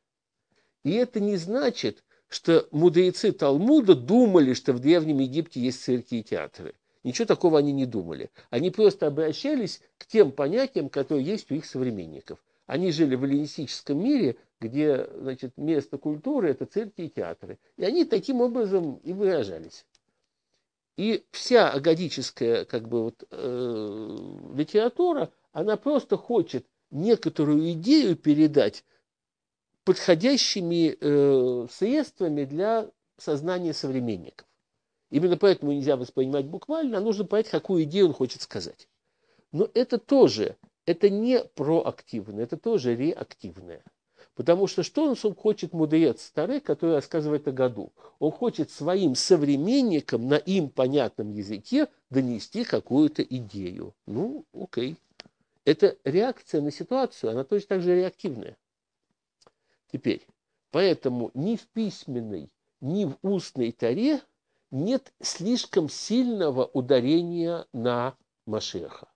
И это не значит, что мудрецы Талмуда думали, что в Древнем Египте есть цирки и театры. Ничего такого они не думали. Они просто обращались к тем понятиям, которые есть у их современников. Они жили в эллинистическом мире, где значит, место культуры – это церкви и театры. И они таким образом и выражались. И вся агадическая как бы, вот, э, литература, она просто хочет некоторую идею передать подходящими э, средствами для сознания современников. Именно поэтому нельзя воспринимать буквально, а нужно понять, какую идею он хочет сказать. Но это тоже, это не проактивное, это тоже реактивное. Потому что что он хочет мудрец старый, который рассказывает о году? Он хочет своим современникам на им понятном языке донести какую-то идею. Ну, окей. Это реакция на ситуацию, она точно так же реактивная. Теперь, поэтому ни в письменной, ни в устной таре нет слишком сильного ударения на Машеха.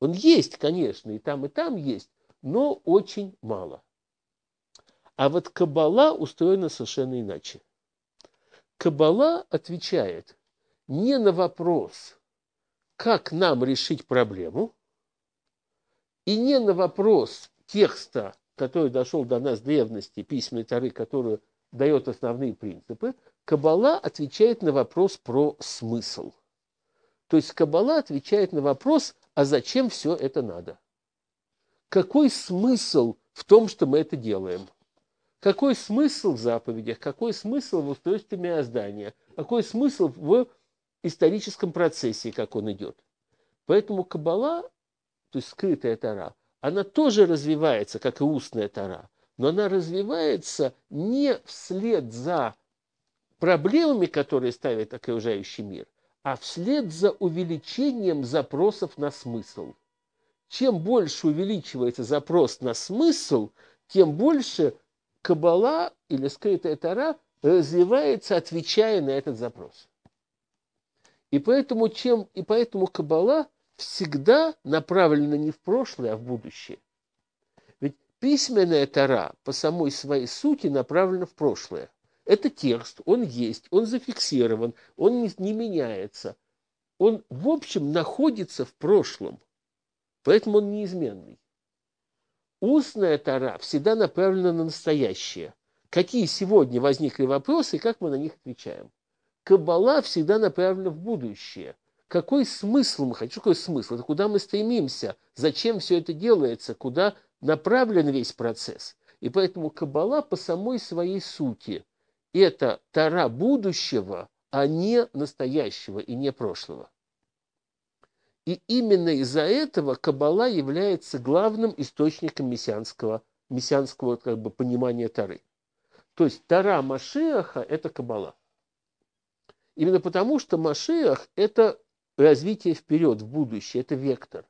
Он есть, конечно, и там, и там есть, но очень мало. А вот Кабала устроена совершенно иначе. Кабала отвечает не на вопрос, как нам решить проблему, и не на вопрос текста, который дошел до нас в древности, письменной Тары, который дает основные принципы – Кабала отвечает на вопрос про смысл. То есть Кабала отвечает на вопрос, а зачем все это надо? Какой смысл в том, что мы это делаем? Какой смысл в заповедях? Какой смысл в устройстве мироздания? Какой смысл в историческом процессе, как он идет? Поэтому Кабала, то есть скрытая Тара, она тоже развивается, как и устная Тара, но она развивается не вслед за проблемами, которые ставит окружающий мир, а вслед за увеличением запросов на смысл. Чем больше увеличивается запрос на смысл, тем больше Кабала или скрытая Тара развивается, отвечая на этот запрос. И поэтому, чем, и поэтому Кабала всегда направлена не в прошлое, а в будущее. Ведь письменная Тара по самой своей сути направлена в прошлое. Это текст, он есть, он зафиксирован, он не, не меняется. Он, в общем, находится в прошлом, поэтому он неизменный. Устная тара всегда направлена на настоящее. Какие сегодня возникли вопросы и как мы на них отвечаем? Кабала всегда направлена в будущее. Какой смысл мы хотим? какой смысл? Это куда мы стремимся? Зачем все это делается? Куда направлен весь процесс? И поэтому Кабала по самой своей сути это Тара будущего, а не настоящего и не прошлого. И именно из-за этого Кабала является главным источником мессианского, мессианского как бы, понимания Тары. То есть Тара Машиаха – это Кабала. Именно потому, что Машиах – это развитие вперед, в будущее, это вектор.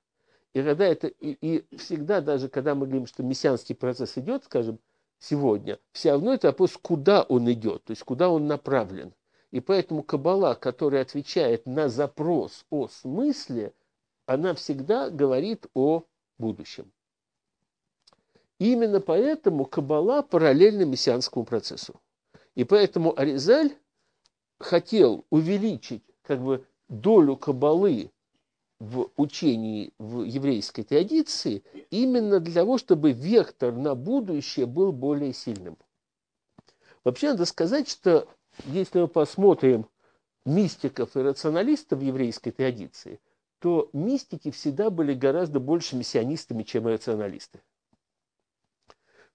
И, когда это, и, и всегда, даже когда мы говорим, что мессианский процесс идет, скажем, сегодня, все равно это вопрос, куда он идет, то есть куда он направлен. И поэтому Кабала, которая отвечает на запрос о смысле, она всегда говорит о будущем. именно поэтому Кабала параллельна мессианскому процессу. И поэтому Аризаль хотел увеличить как бы долю Кабалы в учении в еврейской традиции именно для того, чтобы вектор на будущее был более сильным. Вообще надо сказать, что если мы посмотрим мистиков и рационалистов в еврейской традиции, то мистики всегда были гораздо больше миссионистами, чем рационалисты.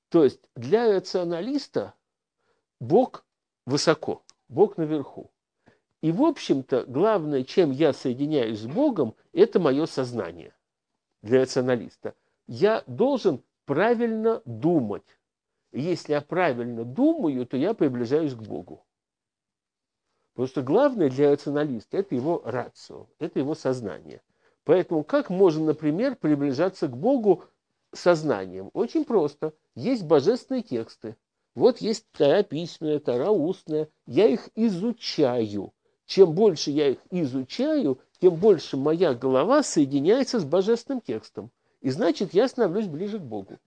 То есть для рационалиста Бог высоко, Бог наверху. И, в общем-то, главное, чем я соединяюсь с Богом, это мое сознание для рационалиста. Я должен правильно думать. Если я правильно думаю, то я приближаюсь к Богу. Потому что главное для рационалиста – это его рацио, это его сознание. Поэтому как можно, например, приближаться к Богу сознанием? Очень просто. Есть божественные тексты. Вот есть Тара письменная, Тара устная. Я их изучаю чем больше я их изучаю, тем больше моя голова соединяется с божественным текстом. И значит, я становлюсь ближе к Богу.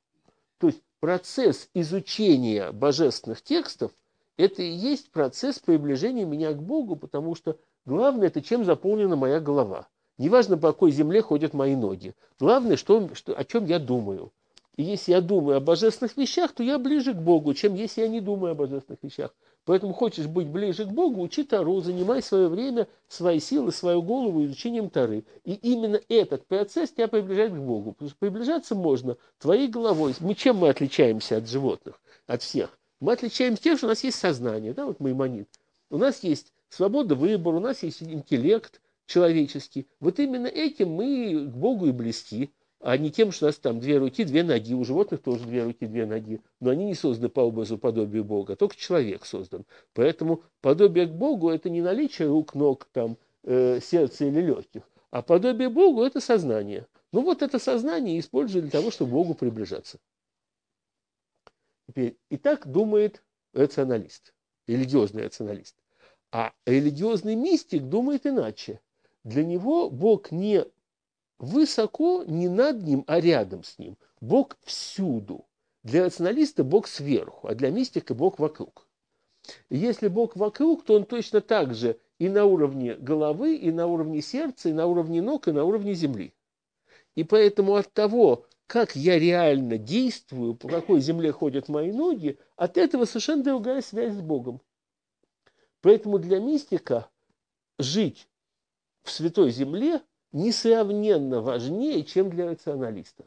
То есть процесс изучения божественных текстов – это и есть процесс приближения меня к Богу, потому что главное – это чем заполнена моя голова. Неважно, по какой земле ходят мои ноги. Главное, что, что, о чем я думаю. И если я думаю о божественных вещах, то я ближе к Богу, чем если я не думаю о божественных вещах. Поэтому хочешь быть ближе к Богу, учи Тару, занимай свое время, свои силы, свою голову изучением Тары. И именно этот процесс тебя приближает к Богу. Потому что приближаться можно твоей головой. Мы чем мы отличаемся от животных, от всех? Мы отличаемся тем, что у нас есть сознание, да, вот Маймонит. У нас есть свобода выбора, у нас есть интеллект человеческий. Вот именно этим мы к Богу и близки а не тем, что у нас там две руки, две ноги, у животных тоже две руки, две ноги, но они не созданы по образу подобию Бога, а только человек создан. Поэтому подобие к Богу – это не наличие рук, ног, там, э, сердца или легких, а подобие Богу – это сознание. Ну вот это сознание используют для того, чтобы Богу приближаться. Теперь, и так думает рационалист, религиозный рационалист. А религиозный мистик думает иначе. Для него Бог не Высоко не над ним, а рядом с ним. Бог всюду. Для рационалиста Бог сверху, а для мистика Бог вокруг. Если Бог вокруг, то он точно так же и на уровне головы, и на уровне сердца, и на уровне ног, и на уровне земли. И поэтому от того, как я реально действую, по какой земле ходят мои ноги, от этого совершенно другая связь с Богом. Поэтому для мистика жить в святой земле – несравненно важнее, чем для рационалиста.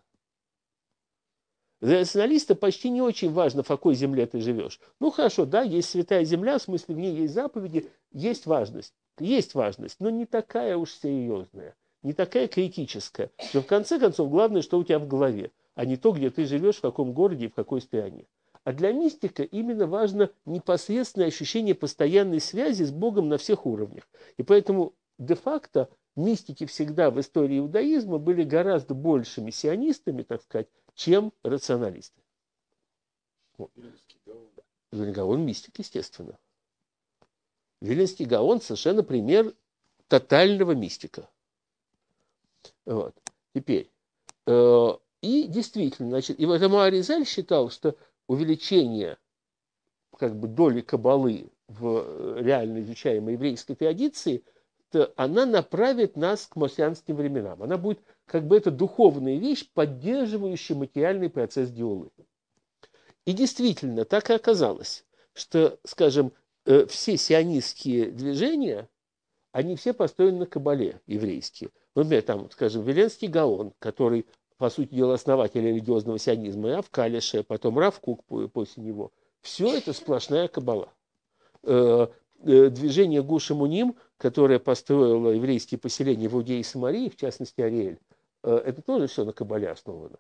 Для рационалиста почти не очень важно, в какой земле ты живешь. Ну хорошо, да, есть святая земля, в смысле в ней есть заповеди, есть важность. Есть важность, но не такая уж серьезная, не такая критическая. Что в конце концов главное, что у тебя в голове, а не то, где ты живешь, в каком городе и в какой стране. А для мистика именно важно непосредственное ощущение постоянной связи с Богом на всех уровнях. И поэтому де-факто мистики всегда в истории иудаизма были гораздо большими сионистами, так сказать, чем рационалисты. Вот. Гаон мистик, естественно. Вильнинский Гаон совершенно пример тотального мистика. Вот. Теперь, э, и действительно, значит, и поэтому Аризаль считал, что увеличение как бы доли кабалы в э, реально изучаемой еврейской традиции – Э, она направит нас к марсианским временам. Она будет как бы эта духовная вещь, поддерживающая материальный процесс диалога. И действительно, так и оказалось, что, скажем, э, все сионистские движения, они все построены на кабале еврейские. Ну, например, там, скажем, Веленский Гаон, который, по сути дела, основатель религиозного сионизма, Рав Калиша, потом Рав после него. Все это сплошная кабала э, Э, движение Гуши-Муним, которое построило еврейские поселения в Иудее и Самарии, в частности Ариэль, э, это тоже все на Кабале основано.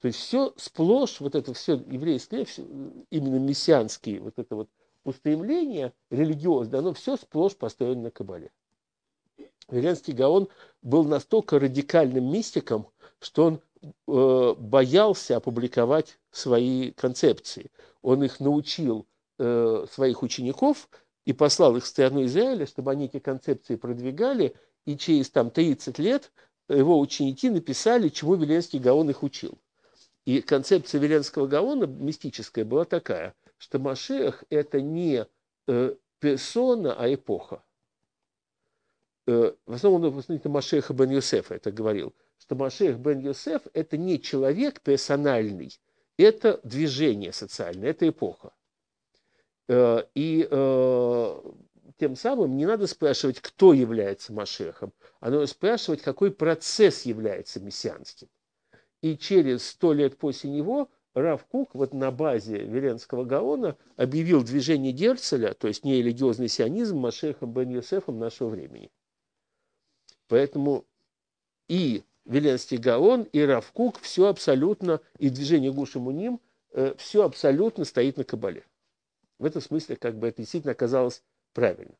То есть все сплошь, вот это все еврейское, все, э, именно мессианские вот это вот устремление религиозное, оно все сплошь построено на Кабале. Веренский Гаон был настолько радикальным мистиком, что он э, боялся опубликовать свои концепции. Он их научил э, своих учеников – и послал их в страну Израиля, чтобы они эти концепции продвигали, и через там 30 лет его ученики написали, чему Веленский Гаон их учил. И концепция Веленского Гаона мистическая была такая, что Машиах – это не э, персона, а эпоха. Э, в основном он это Машеха бен Юсефа это говорил, что Машех бен Юсеф – это не человек персональный, это движение социальное, это эпоха. Э, и э, тем самым не надо спрашивать, кто является Машехом, а надо спрашивать, какой процесс является мессианским. И через сто лет после него Рав Кук вот на базе Веленского Гаона объявил движение Герцеля, то есть нерелигиозный сионизм, Машехом бен Йосефом нашего времени. Поэтому и Веленский Гаон, и Рав Кук все абсолютно, и движение Гуша Муним, э, все абсолютно стоит на Кабале. В этом смысле как бы это действительно оказалось правильно.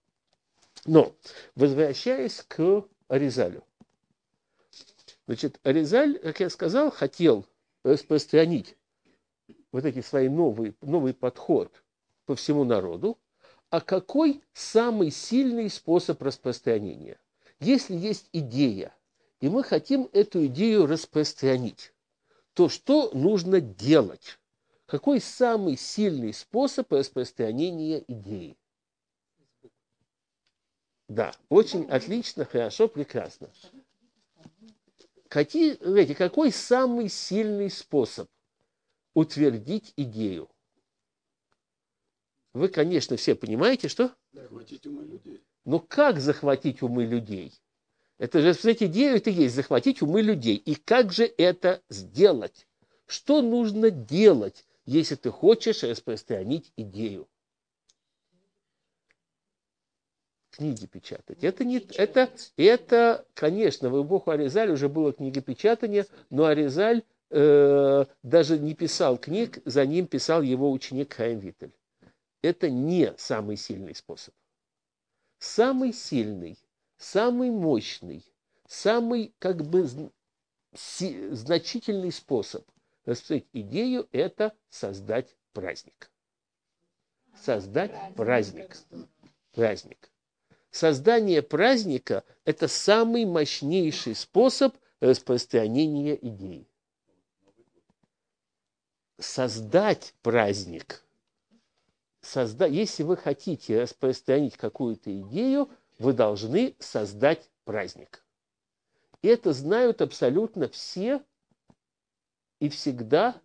Но, возвращаясь к Аризалю. Значит, Аризаль, как я сказал, хотел распространить вот эти свои новые, новый подход по всему народу, а какой самый сильный способ распространения? Если есть идея, и мы хотим эту идею распространить, то что нужно делать? Какой самый сильный способ распространения идеи? Да, очень отлично, хорошо, прекрасно. Какие, знаете, какой самый сильный способ утвердить идею? Вы, конечно, все понимаете, что? Захватить умы людей. Но как захватить умы людей? Это же, кстати, идея это есть, захватить умы людей. И как же это сделать? Что нужно делать, если ты хочешь распространить идею. Книги печатать. Это не, это, это, конечно, в эпоху Аризаль уже было книгопечатание, но Аризаль э, даже не писал книг, за ним писал его ученик Хайм Виттель. Это не самый сильный способ. Самый сильный, самый мощный, самый как бы значительный способ – Э, сказать, идею – это создать праздник. Создать праздник. Праздник. Создание праздника – это самый мощнейший способ распространения идеи. Создать праздник. Созда... Если вы хотите распространить какую-то идею, вы должны создать праздник. Это знают абсолютно все и всегда.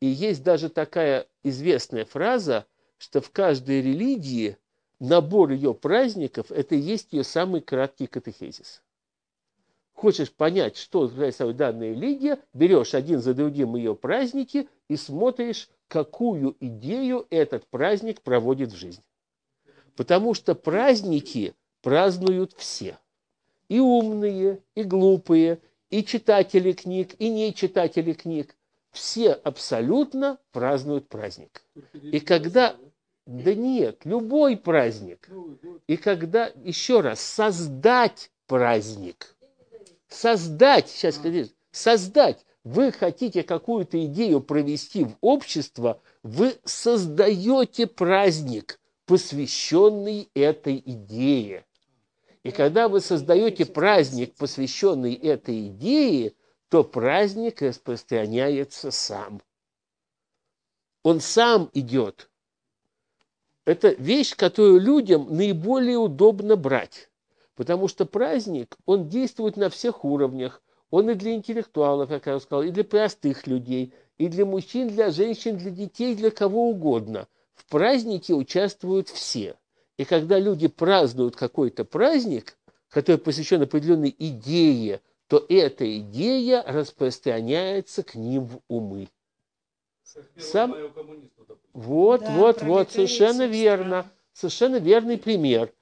И есть даже такая известная фраза, что в каждой религии набор ее праздников – это и есть ее самый краткий катехизис. Хочешь понять, что является данная религия, берешь один за другим ее праздники и смотришь, какую идею этот праздник проводит в жизнь. Потому что праздники празднуют все. И умные, и глупые, и читатели книг, и не читатели книг, все абсолютно празднуют праздник. И когда... Да нет, любой праздник. Ну, и когда, еще раз, создать праздник. Создать, сейчас, создать. Вы хотите какую-то идею провести в общество, вы создаете праздник, посвященный этой идее. И когда вы создаете праздник, посвященный этой идее, то праздник распространяется сам. Он сам идет. Это вещь, которую людям наиболее удобно брать. Потому что праздник, он действует на всех уровнях. Он и для интеллектуалов, как я сказал, и для простых людей, и для мужчин, для женщин, для детей, для кого угодно. В празднике участвуют все. И когда люди празднуют какой-то праздник, который посвящен определенной идее, то эта идея распространяется к ним в умы. Сам... Вот, да, вот, вот, совершенно верно. Совершенно верный пример.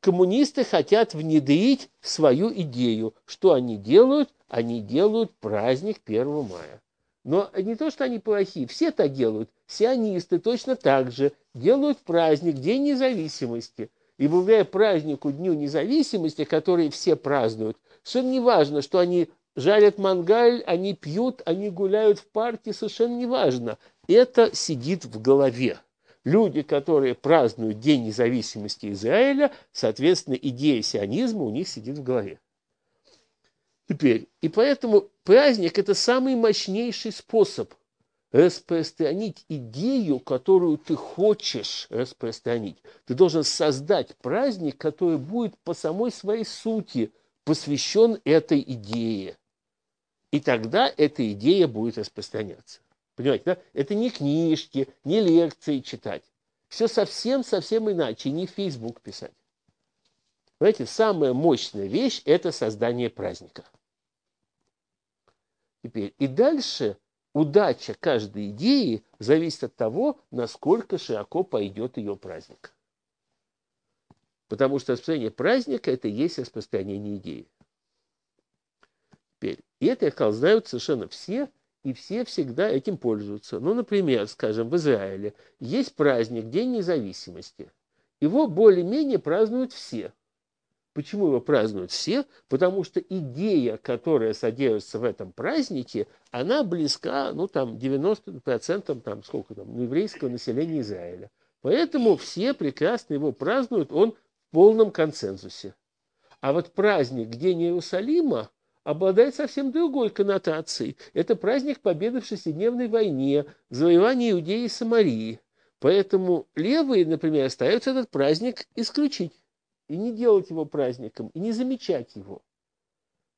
Коммунисты хотят внедрить свою идею. Что они делают? Они делают праздник 1 мая. Но не то, что они плохие, все это делают. Сионисты точно так же делают праздник День независимости. И благодаря празднику Дню независимости, который все празднуют, совершенно не важно, что они жарят мангаль, они пьют, они гуляют в парке, совершенно не важно. Это сидит в голове. Люди, которые празднуют День независимости Израиля, соответственно, идея сионизма у них сидит в голове. Теперь, и поэтому праздник – это самый мощнейший способ распространить идею, которую ты хочешь распространить. Ты должен создать праздник, который будет по самой своей сути посвящен этой идее. И тогда эта идея будет распространяться. Понимаете, да? Это не книжки, не лекции читать. Все совсем-совсем иначе, не Facebook писать. Понимаете, самая мощная вещь – это создание праздника. Теперь и дальше удача каждой идеи зависит от того, насколько широко пойдет ее праздник. Потому что распространение праздника – это и есть распространение идеи. Теперь, и это, я сказал, знают совершенно все, и все всегда этим пользуются. Ну, например, скажем, в Израиле есть праздник День независимости. Его более-менее празднуют все – Почему его празднуют все? Потому что идея, которая содержится в этом празднике, она близка, ну, там, 90% там, сколько там, ну, еврейского населения Израиля. Поэтому все прекрасно его празднуют, он в полном консенсусе. А вот праздник День Иерусалима обладает совсем другой коннотацией. Это праздник победы в шестидневной войне, завоевания Иудеи и Самарии. Поэтому левые, например, остаются этот праздник исключить и не делать его праздником, и не замечать его.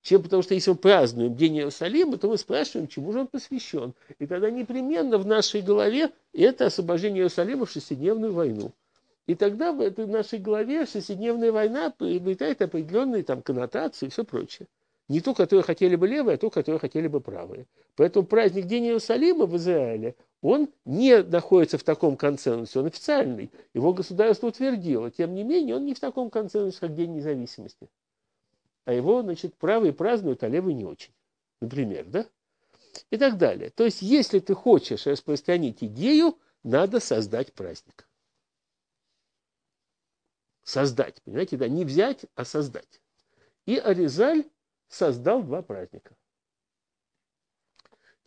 Чем? Потому что если мы празднуем День Иерусалима, то мы спрашиваем, чему же он посвящен. И тогда непременно в нашей голове это освобождение Иерусалима в шестидневную войну. И тогда в этой нашей голове шестидневная война приобретает определенные там коннотации и все прочее. Не то, которое хотели бы левые, а то, которое хотели бы правые. Поэтому праздник День Иерусалима в Израиле, он не находится в таком консенсусе, он официальный, его государство утвердило, тем не менее он не в таком консенсусе, как День независимости. А его, значит, правые празднуют, а левые не очень, например, да? И так далее. То есть, если ты хочешь распространить идею, надо создать праздник. Создать, понимаете, да, не взять, а создать. И Аризаль создал два праздника.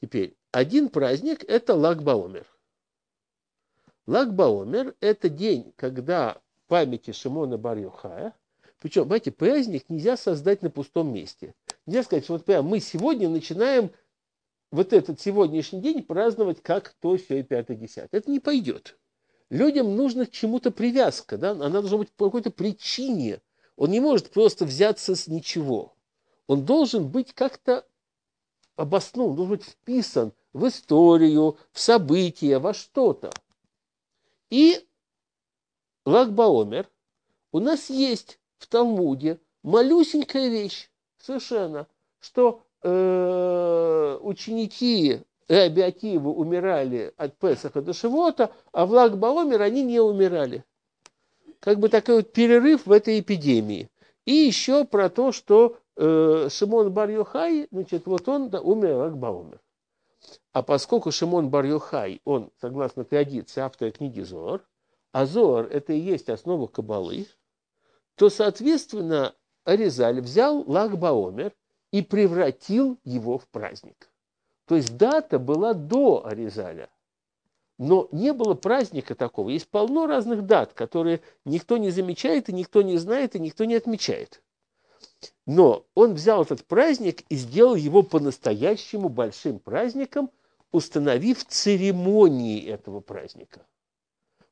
Теперь, один праздник – это Лагбаомер. Лагбаомер – это день, когда памяти Шимона Барьюхая, причем, знаете, праздник нельзя создать на пустом месте. Нельзя сказать, вот прям мы сегодня начинаем вот этот сегодняшний день праздновать как то, все и пятое, десятое. Это не пойдет. Людям нужно к чему-то привязка, да? она должна быть по какой-то причине. Он не может просто взяться с ничего. Он должен быть как-то обоснован, должен быть вписан – в историю, в события, во что-то. И Лагбаомер у нас есть в Талмуде малюсенькая вещь совершенно, что э, ученики Раби Акивы умирали от Песаха до Шивота, а в Лагбаомер они не умирали. Как бы такой вот перерыв в этой эпидемии. И еще про то, что э, Шимон бар значит, вот он да, умер Лагбаомер. А поскольку Шимон бар он, согласно традиции, автор книги Зор, а Зор – это и есть основа Кабалы, то, соответственно, Аризаль взял Лагбаомер и превратил его в праздник. То есть дата была до Аризаля, но не было праздника такого. Есть полно разных дат, которые никто не замечает, и никто не знает, и никто не отмечает. Но он взял этот праздник и сделал его по-настоящему большим праздником, установив церемонии этого праздника.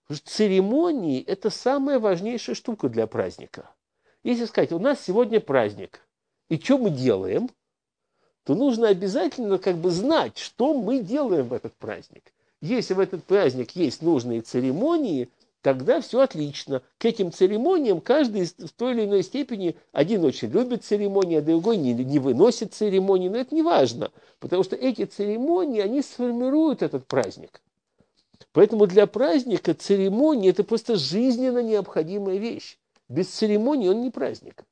Потому что церемонии – это самая важнейшая штука для праздника. Если сказать, у нас сегодня праздник, и что мы делаем, то нужно обязательно как бы знать, что мы делаем в этот праздник. Если в этот праздник есть нужные церемонии – тогда все отлично. К этим церемониям каждый в той или иной степени, один очень любит церемонии, а другой не, не выносит церемонии, но это не важно, потому что эти церемонии, они сформируют этот праздник. Поэтому для праздника церемонии это просто жизненно необходимая вещь. Без церемонии он не праздник.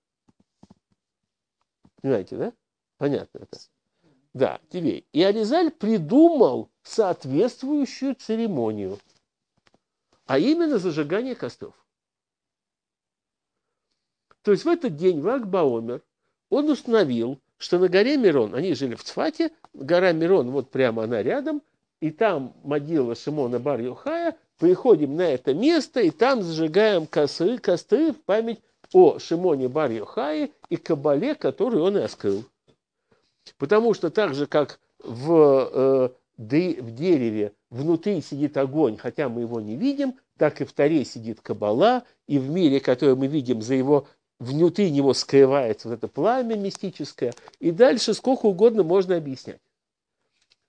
Понимаете, да? Понятно это? Да, тебе. И Аризаль придумал соответствующую церемонию – а именно зажигание костров. То есть в этот день Ваг Баомер, он установил, что на горе Мирон, они жили в Цфате, гора Мирон, вот прямо она рядом, и там могила Шимона Бар-Юхая, приходим на это место, и там зажигаем костры, костры в память о Шимоне Бар-Юхае и Кабале, который он и раскрыл. Потому что так же, как в, э, в дереве внутри сидит огонь, хотя мы его не видим, так и в Таре сидит Кабала, и в мире, который мы видим, за его внутри него скрывается вот это пламя мистическое, и дальше сколько угодно можно объяснять.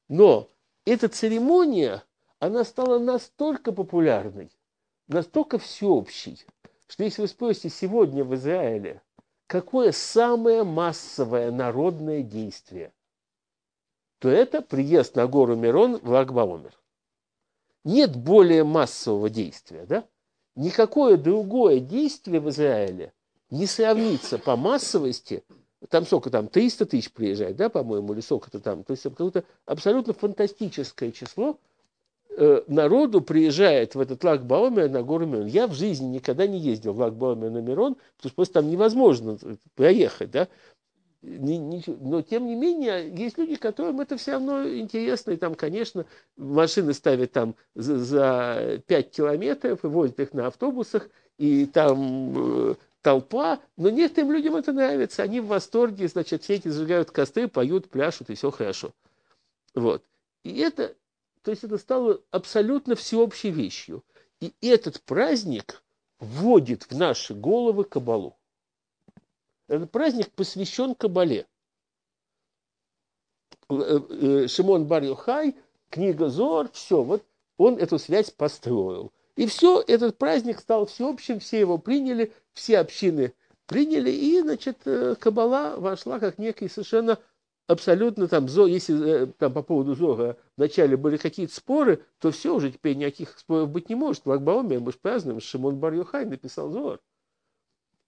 Но эта церемония, она стала настолько популярной, настолько всеобщей, что если вы спросите сегодня в Израиле, какое самое массовое народное действие, то это приезд на гору Мирон в Лагбаумер. Нет более массового действия, да? Никакое другое действие в Израиле не сравнится по массовости, там сколько там, 300 тысяч приезжает, да, по-моему, или сколько-то там, то есть какое-то абсолютно фантастическое число э, народу приезжает в этот Лакбаумер на гору Мирон. Я в жизни никогда не ездил в Лакбаумер на Мирон, потому что просто там невозможно проехать, да, но тем не менее, есть люди, которым это все равно интересно. И там, конечно, машины ставят там за, за 5 километров и возят их на автобусах, и там э, толпа. Но некоторым людям это нравится. Они в восторге, значит, все эти зажигают костры, поют, пляшут, и все хорошо. Вот. И это, то есть это стало абсолютно всеобщей вещью. И этот праздник вводит в наши головы кабалу. Этот праздник посвящен Кабале. Э, э, Шимон бар Хай, книга Зор, все, вот он эту связь построил. И все, этот праздник стал всеобщим, все его приняли, все общины приняли, и, значит, э, Кабала вошла как некий совершенно абсолютно там, зо, если там по поводу Зора вначале были какие-то споры, то все, уже теперь никаких споров быть не может. Лагбаоме мы же празднуем, Шимон бар написал Зор.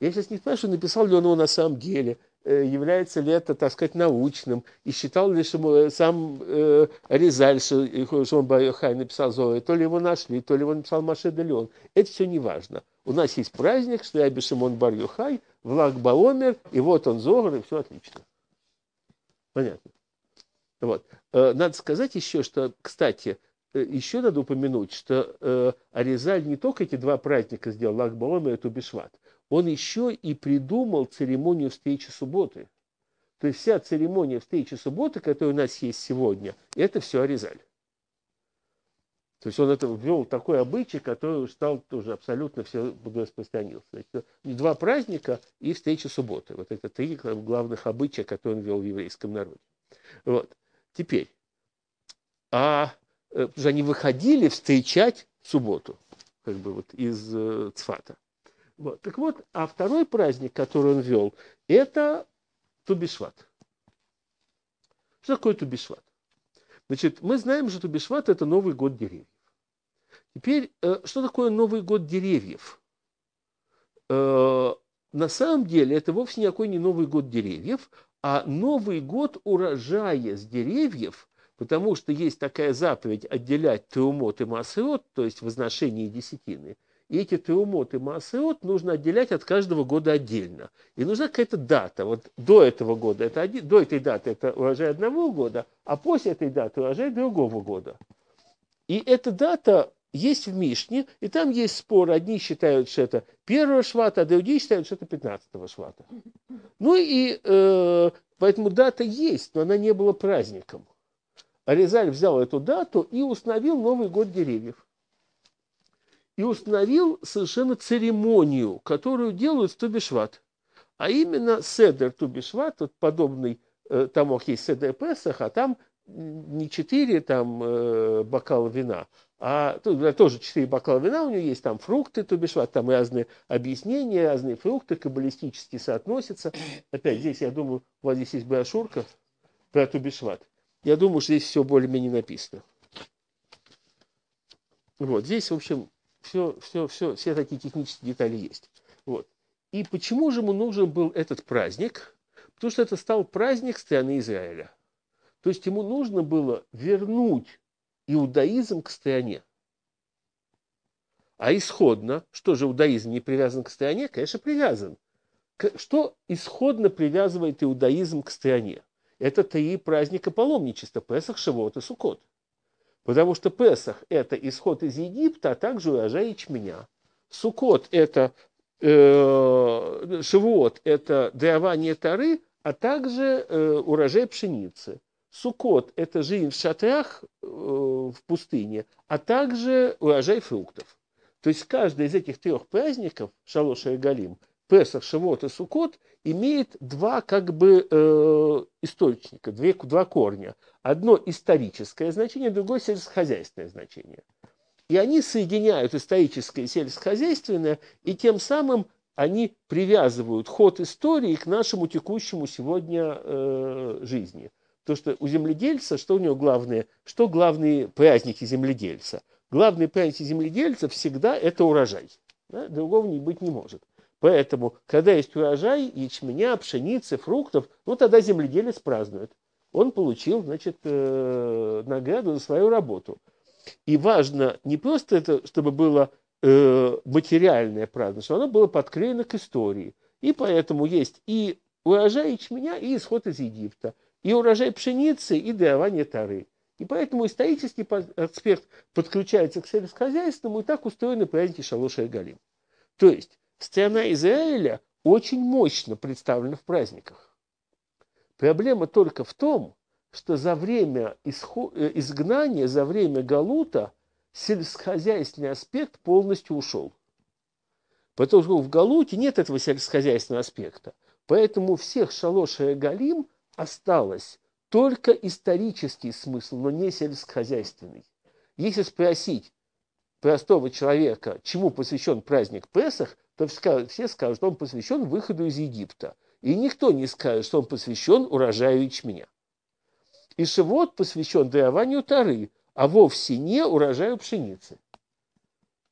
Я сейчас не понимаю, что написал ли он его на самом деле, э, является ли это, так сказать, научным, и считал ли, что э, сам э, Резаль, что, э, что он Байохай написал Зоя, то ли его нашли, то ли его написал Маше де Леон. Это все не важно. У нас есть праздник, что я Бешимон бар Йохай, Влаг Баомер, и вот он Зогар, и все отлично. Понятно. Вот. Надо сказать еще, что, кстати, еще надо упомянуть, что Аризаль не только эти два праздника сделал, Лагбаом и Тубишват он еще и придумал церемонию встречи субботы. То есть вся церемония встречи субботы, которая у нас есть сегодня, это все Аризаль. То есть он это ввел такой обычай, который стал тоже абсолютно все распространился. Значит, два праздника и встреча субботы. Вот это три главных обычая, которые он ввел в еврейском народе. Вот. Теперь. А э, они выходили встречать субботу, как бы вот из э, Цфата. Вот. Так вот, а второй праздник, который он вел, это Тубишват. Что такое Тубишват? Значит, мы знаем, что Тубишват – это Новый год деревьев. Теперь, э, что такое Новый год деревьев? Э, на самом деле, это вовсе никакой не Новый год деревьев, а Новый год урожая с деревьев, потому что есть такая заповедь отделять теумот и масеот, то есть возношение и десятины – и эти теумот и маасеот нужно отделять от каждого года отдельно. И нужна какая-то дата. Вот до этого года, это один, до этой даты это урожай одного года, а после этой даты урожай другого года. И эта дата есть в Мишне, и там есть спор. Одни считают, что это первого швата, а другие считают, что это пятнадцатого швата. Ну и э, поэтому дата есть, но она не была праздником. Аризаль взял эту дату и установил Новый год деревьев и установил совершенно церемонию, которую делают в Тубишват. А именно Седер Тубишват, вот подобный, э, там ок, есть Седер Песах, а там не четыре там э, бокала вина, а тут тоже четыре бокала вина, у него есть там фрукты Тубишват, там разные объяснения, разные фрукты каббалистически соотносятся. Опять здесь, я думаю, у вас здесь есть брошюрка про Тубишват. Я думаю, что здесь все более-менее написано. Вот здесь, в общем, все, все, все, все такие технические детали есть. Вот. И почему же ему нужен был этот праздник? Потому что это стал праздник страны Израиля. То есть ему нужно было вернуть иудаизм к стране. А исходно, что же иудаизм не привязан к стране? Конечно, привязан. Что исходно привязывает иудаизм к стране? Это три праздника паломничества – Песах, Шавуот и Суккот. Потому что Песах – это исход из Египта, а также урожай ячменя. Сукот – это э, Шивот – это дарование Тары, а также э, урожай пшеницы. Сукот – это жизнь в шатрах э, в пустыне, а также урожай фруктов. То есть каждый из этих трех праздников, Шалош и Галим, Песах, Шивот и Сукот, имеет два как бы э, источника, две, два корня – Одно историческое значение, другое сельскохозяйственное значение. И они соединяют историческое и сельскохозяйственное, и тем самым они привязывают ход истории к нашему текущему сегодня э, жизни. То, что у земледельца, что у него главное, что главные праздники земледельца? Главные праздники земледельца всегда это урожай. Да? Другого не быть не может. Поэтому, когда есть урожай ячменя, пшеницы, фруктов, ну тогда земледелец празднует он получил, значит, э, награду за свою работу. И важно не просто это, чтобы было э, материальное праздность, оно было подклеено к истории. И поэтому есть и урожай ячменя, и исход из Египта, и урожай пшеницы, и дарование тары. И поэтому исторический аспект подключается к сельскохозяйственному, и так устроены праздники Шалоша и Галим. То есть страна Израиля очень мощно представлена в праздниках. Проблема только в том, что за время э, изгнания, за время Галута, сельскохозяйственный аспект полностью ушел. Потому что в Галуте нет этого сельскохозяйственного аспекта. Поэтому всех шалоша и галим осталось только исторический смысл, но не сельскохозяйственный. Если спросить простого человека, чему посвящен праздник Песах, то все скажут, что он посвящен выходу из Египта – и никто не скажет, что он посвящен урожаю ячменя. И Шивот посвящен дарованию тары, а вовсе не урожаю пшеницы.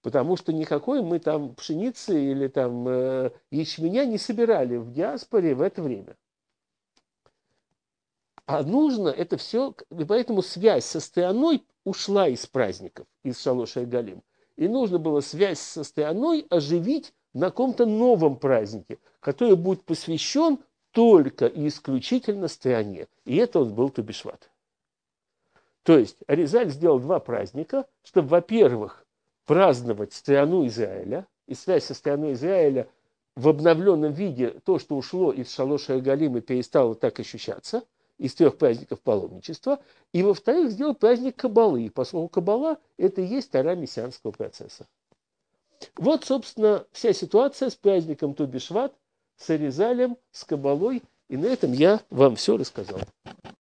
Потому что никакой мы там пшеницы или там э, ячменя не собирали в диаспоре в это время. А нужно это все, и поэтому связь со страной ушла из праздников, из Шалоша и Галим. И нужно было связь со страной оживить на каком-то новом празднике, который будет посвящен только и исключительно стране. И это он был Тубишват. То есть Аризаль сделал два праздника, чтобы, во-первых, праздновать страну Израиля и связь со страной Израиля в обновленном виде, то, что ушло из Шалоша и Галимы, перестало так ощущаться, из трех праздников паломничества. И, во-вторых, сделал праздник Кабалы, поскольку Кабала – это и есть тара мессианского процесса. Вот, собственно, вся ситуация с праздником Тубишват, с Аризалем, с Кабалой. И на этом я вам все рассказал.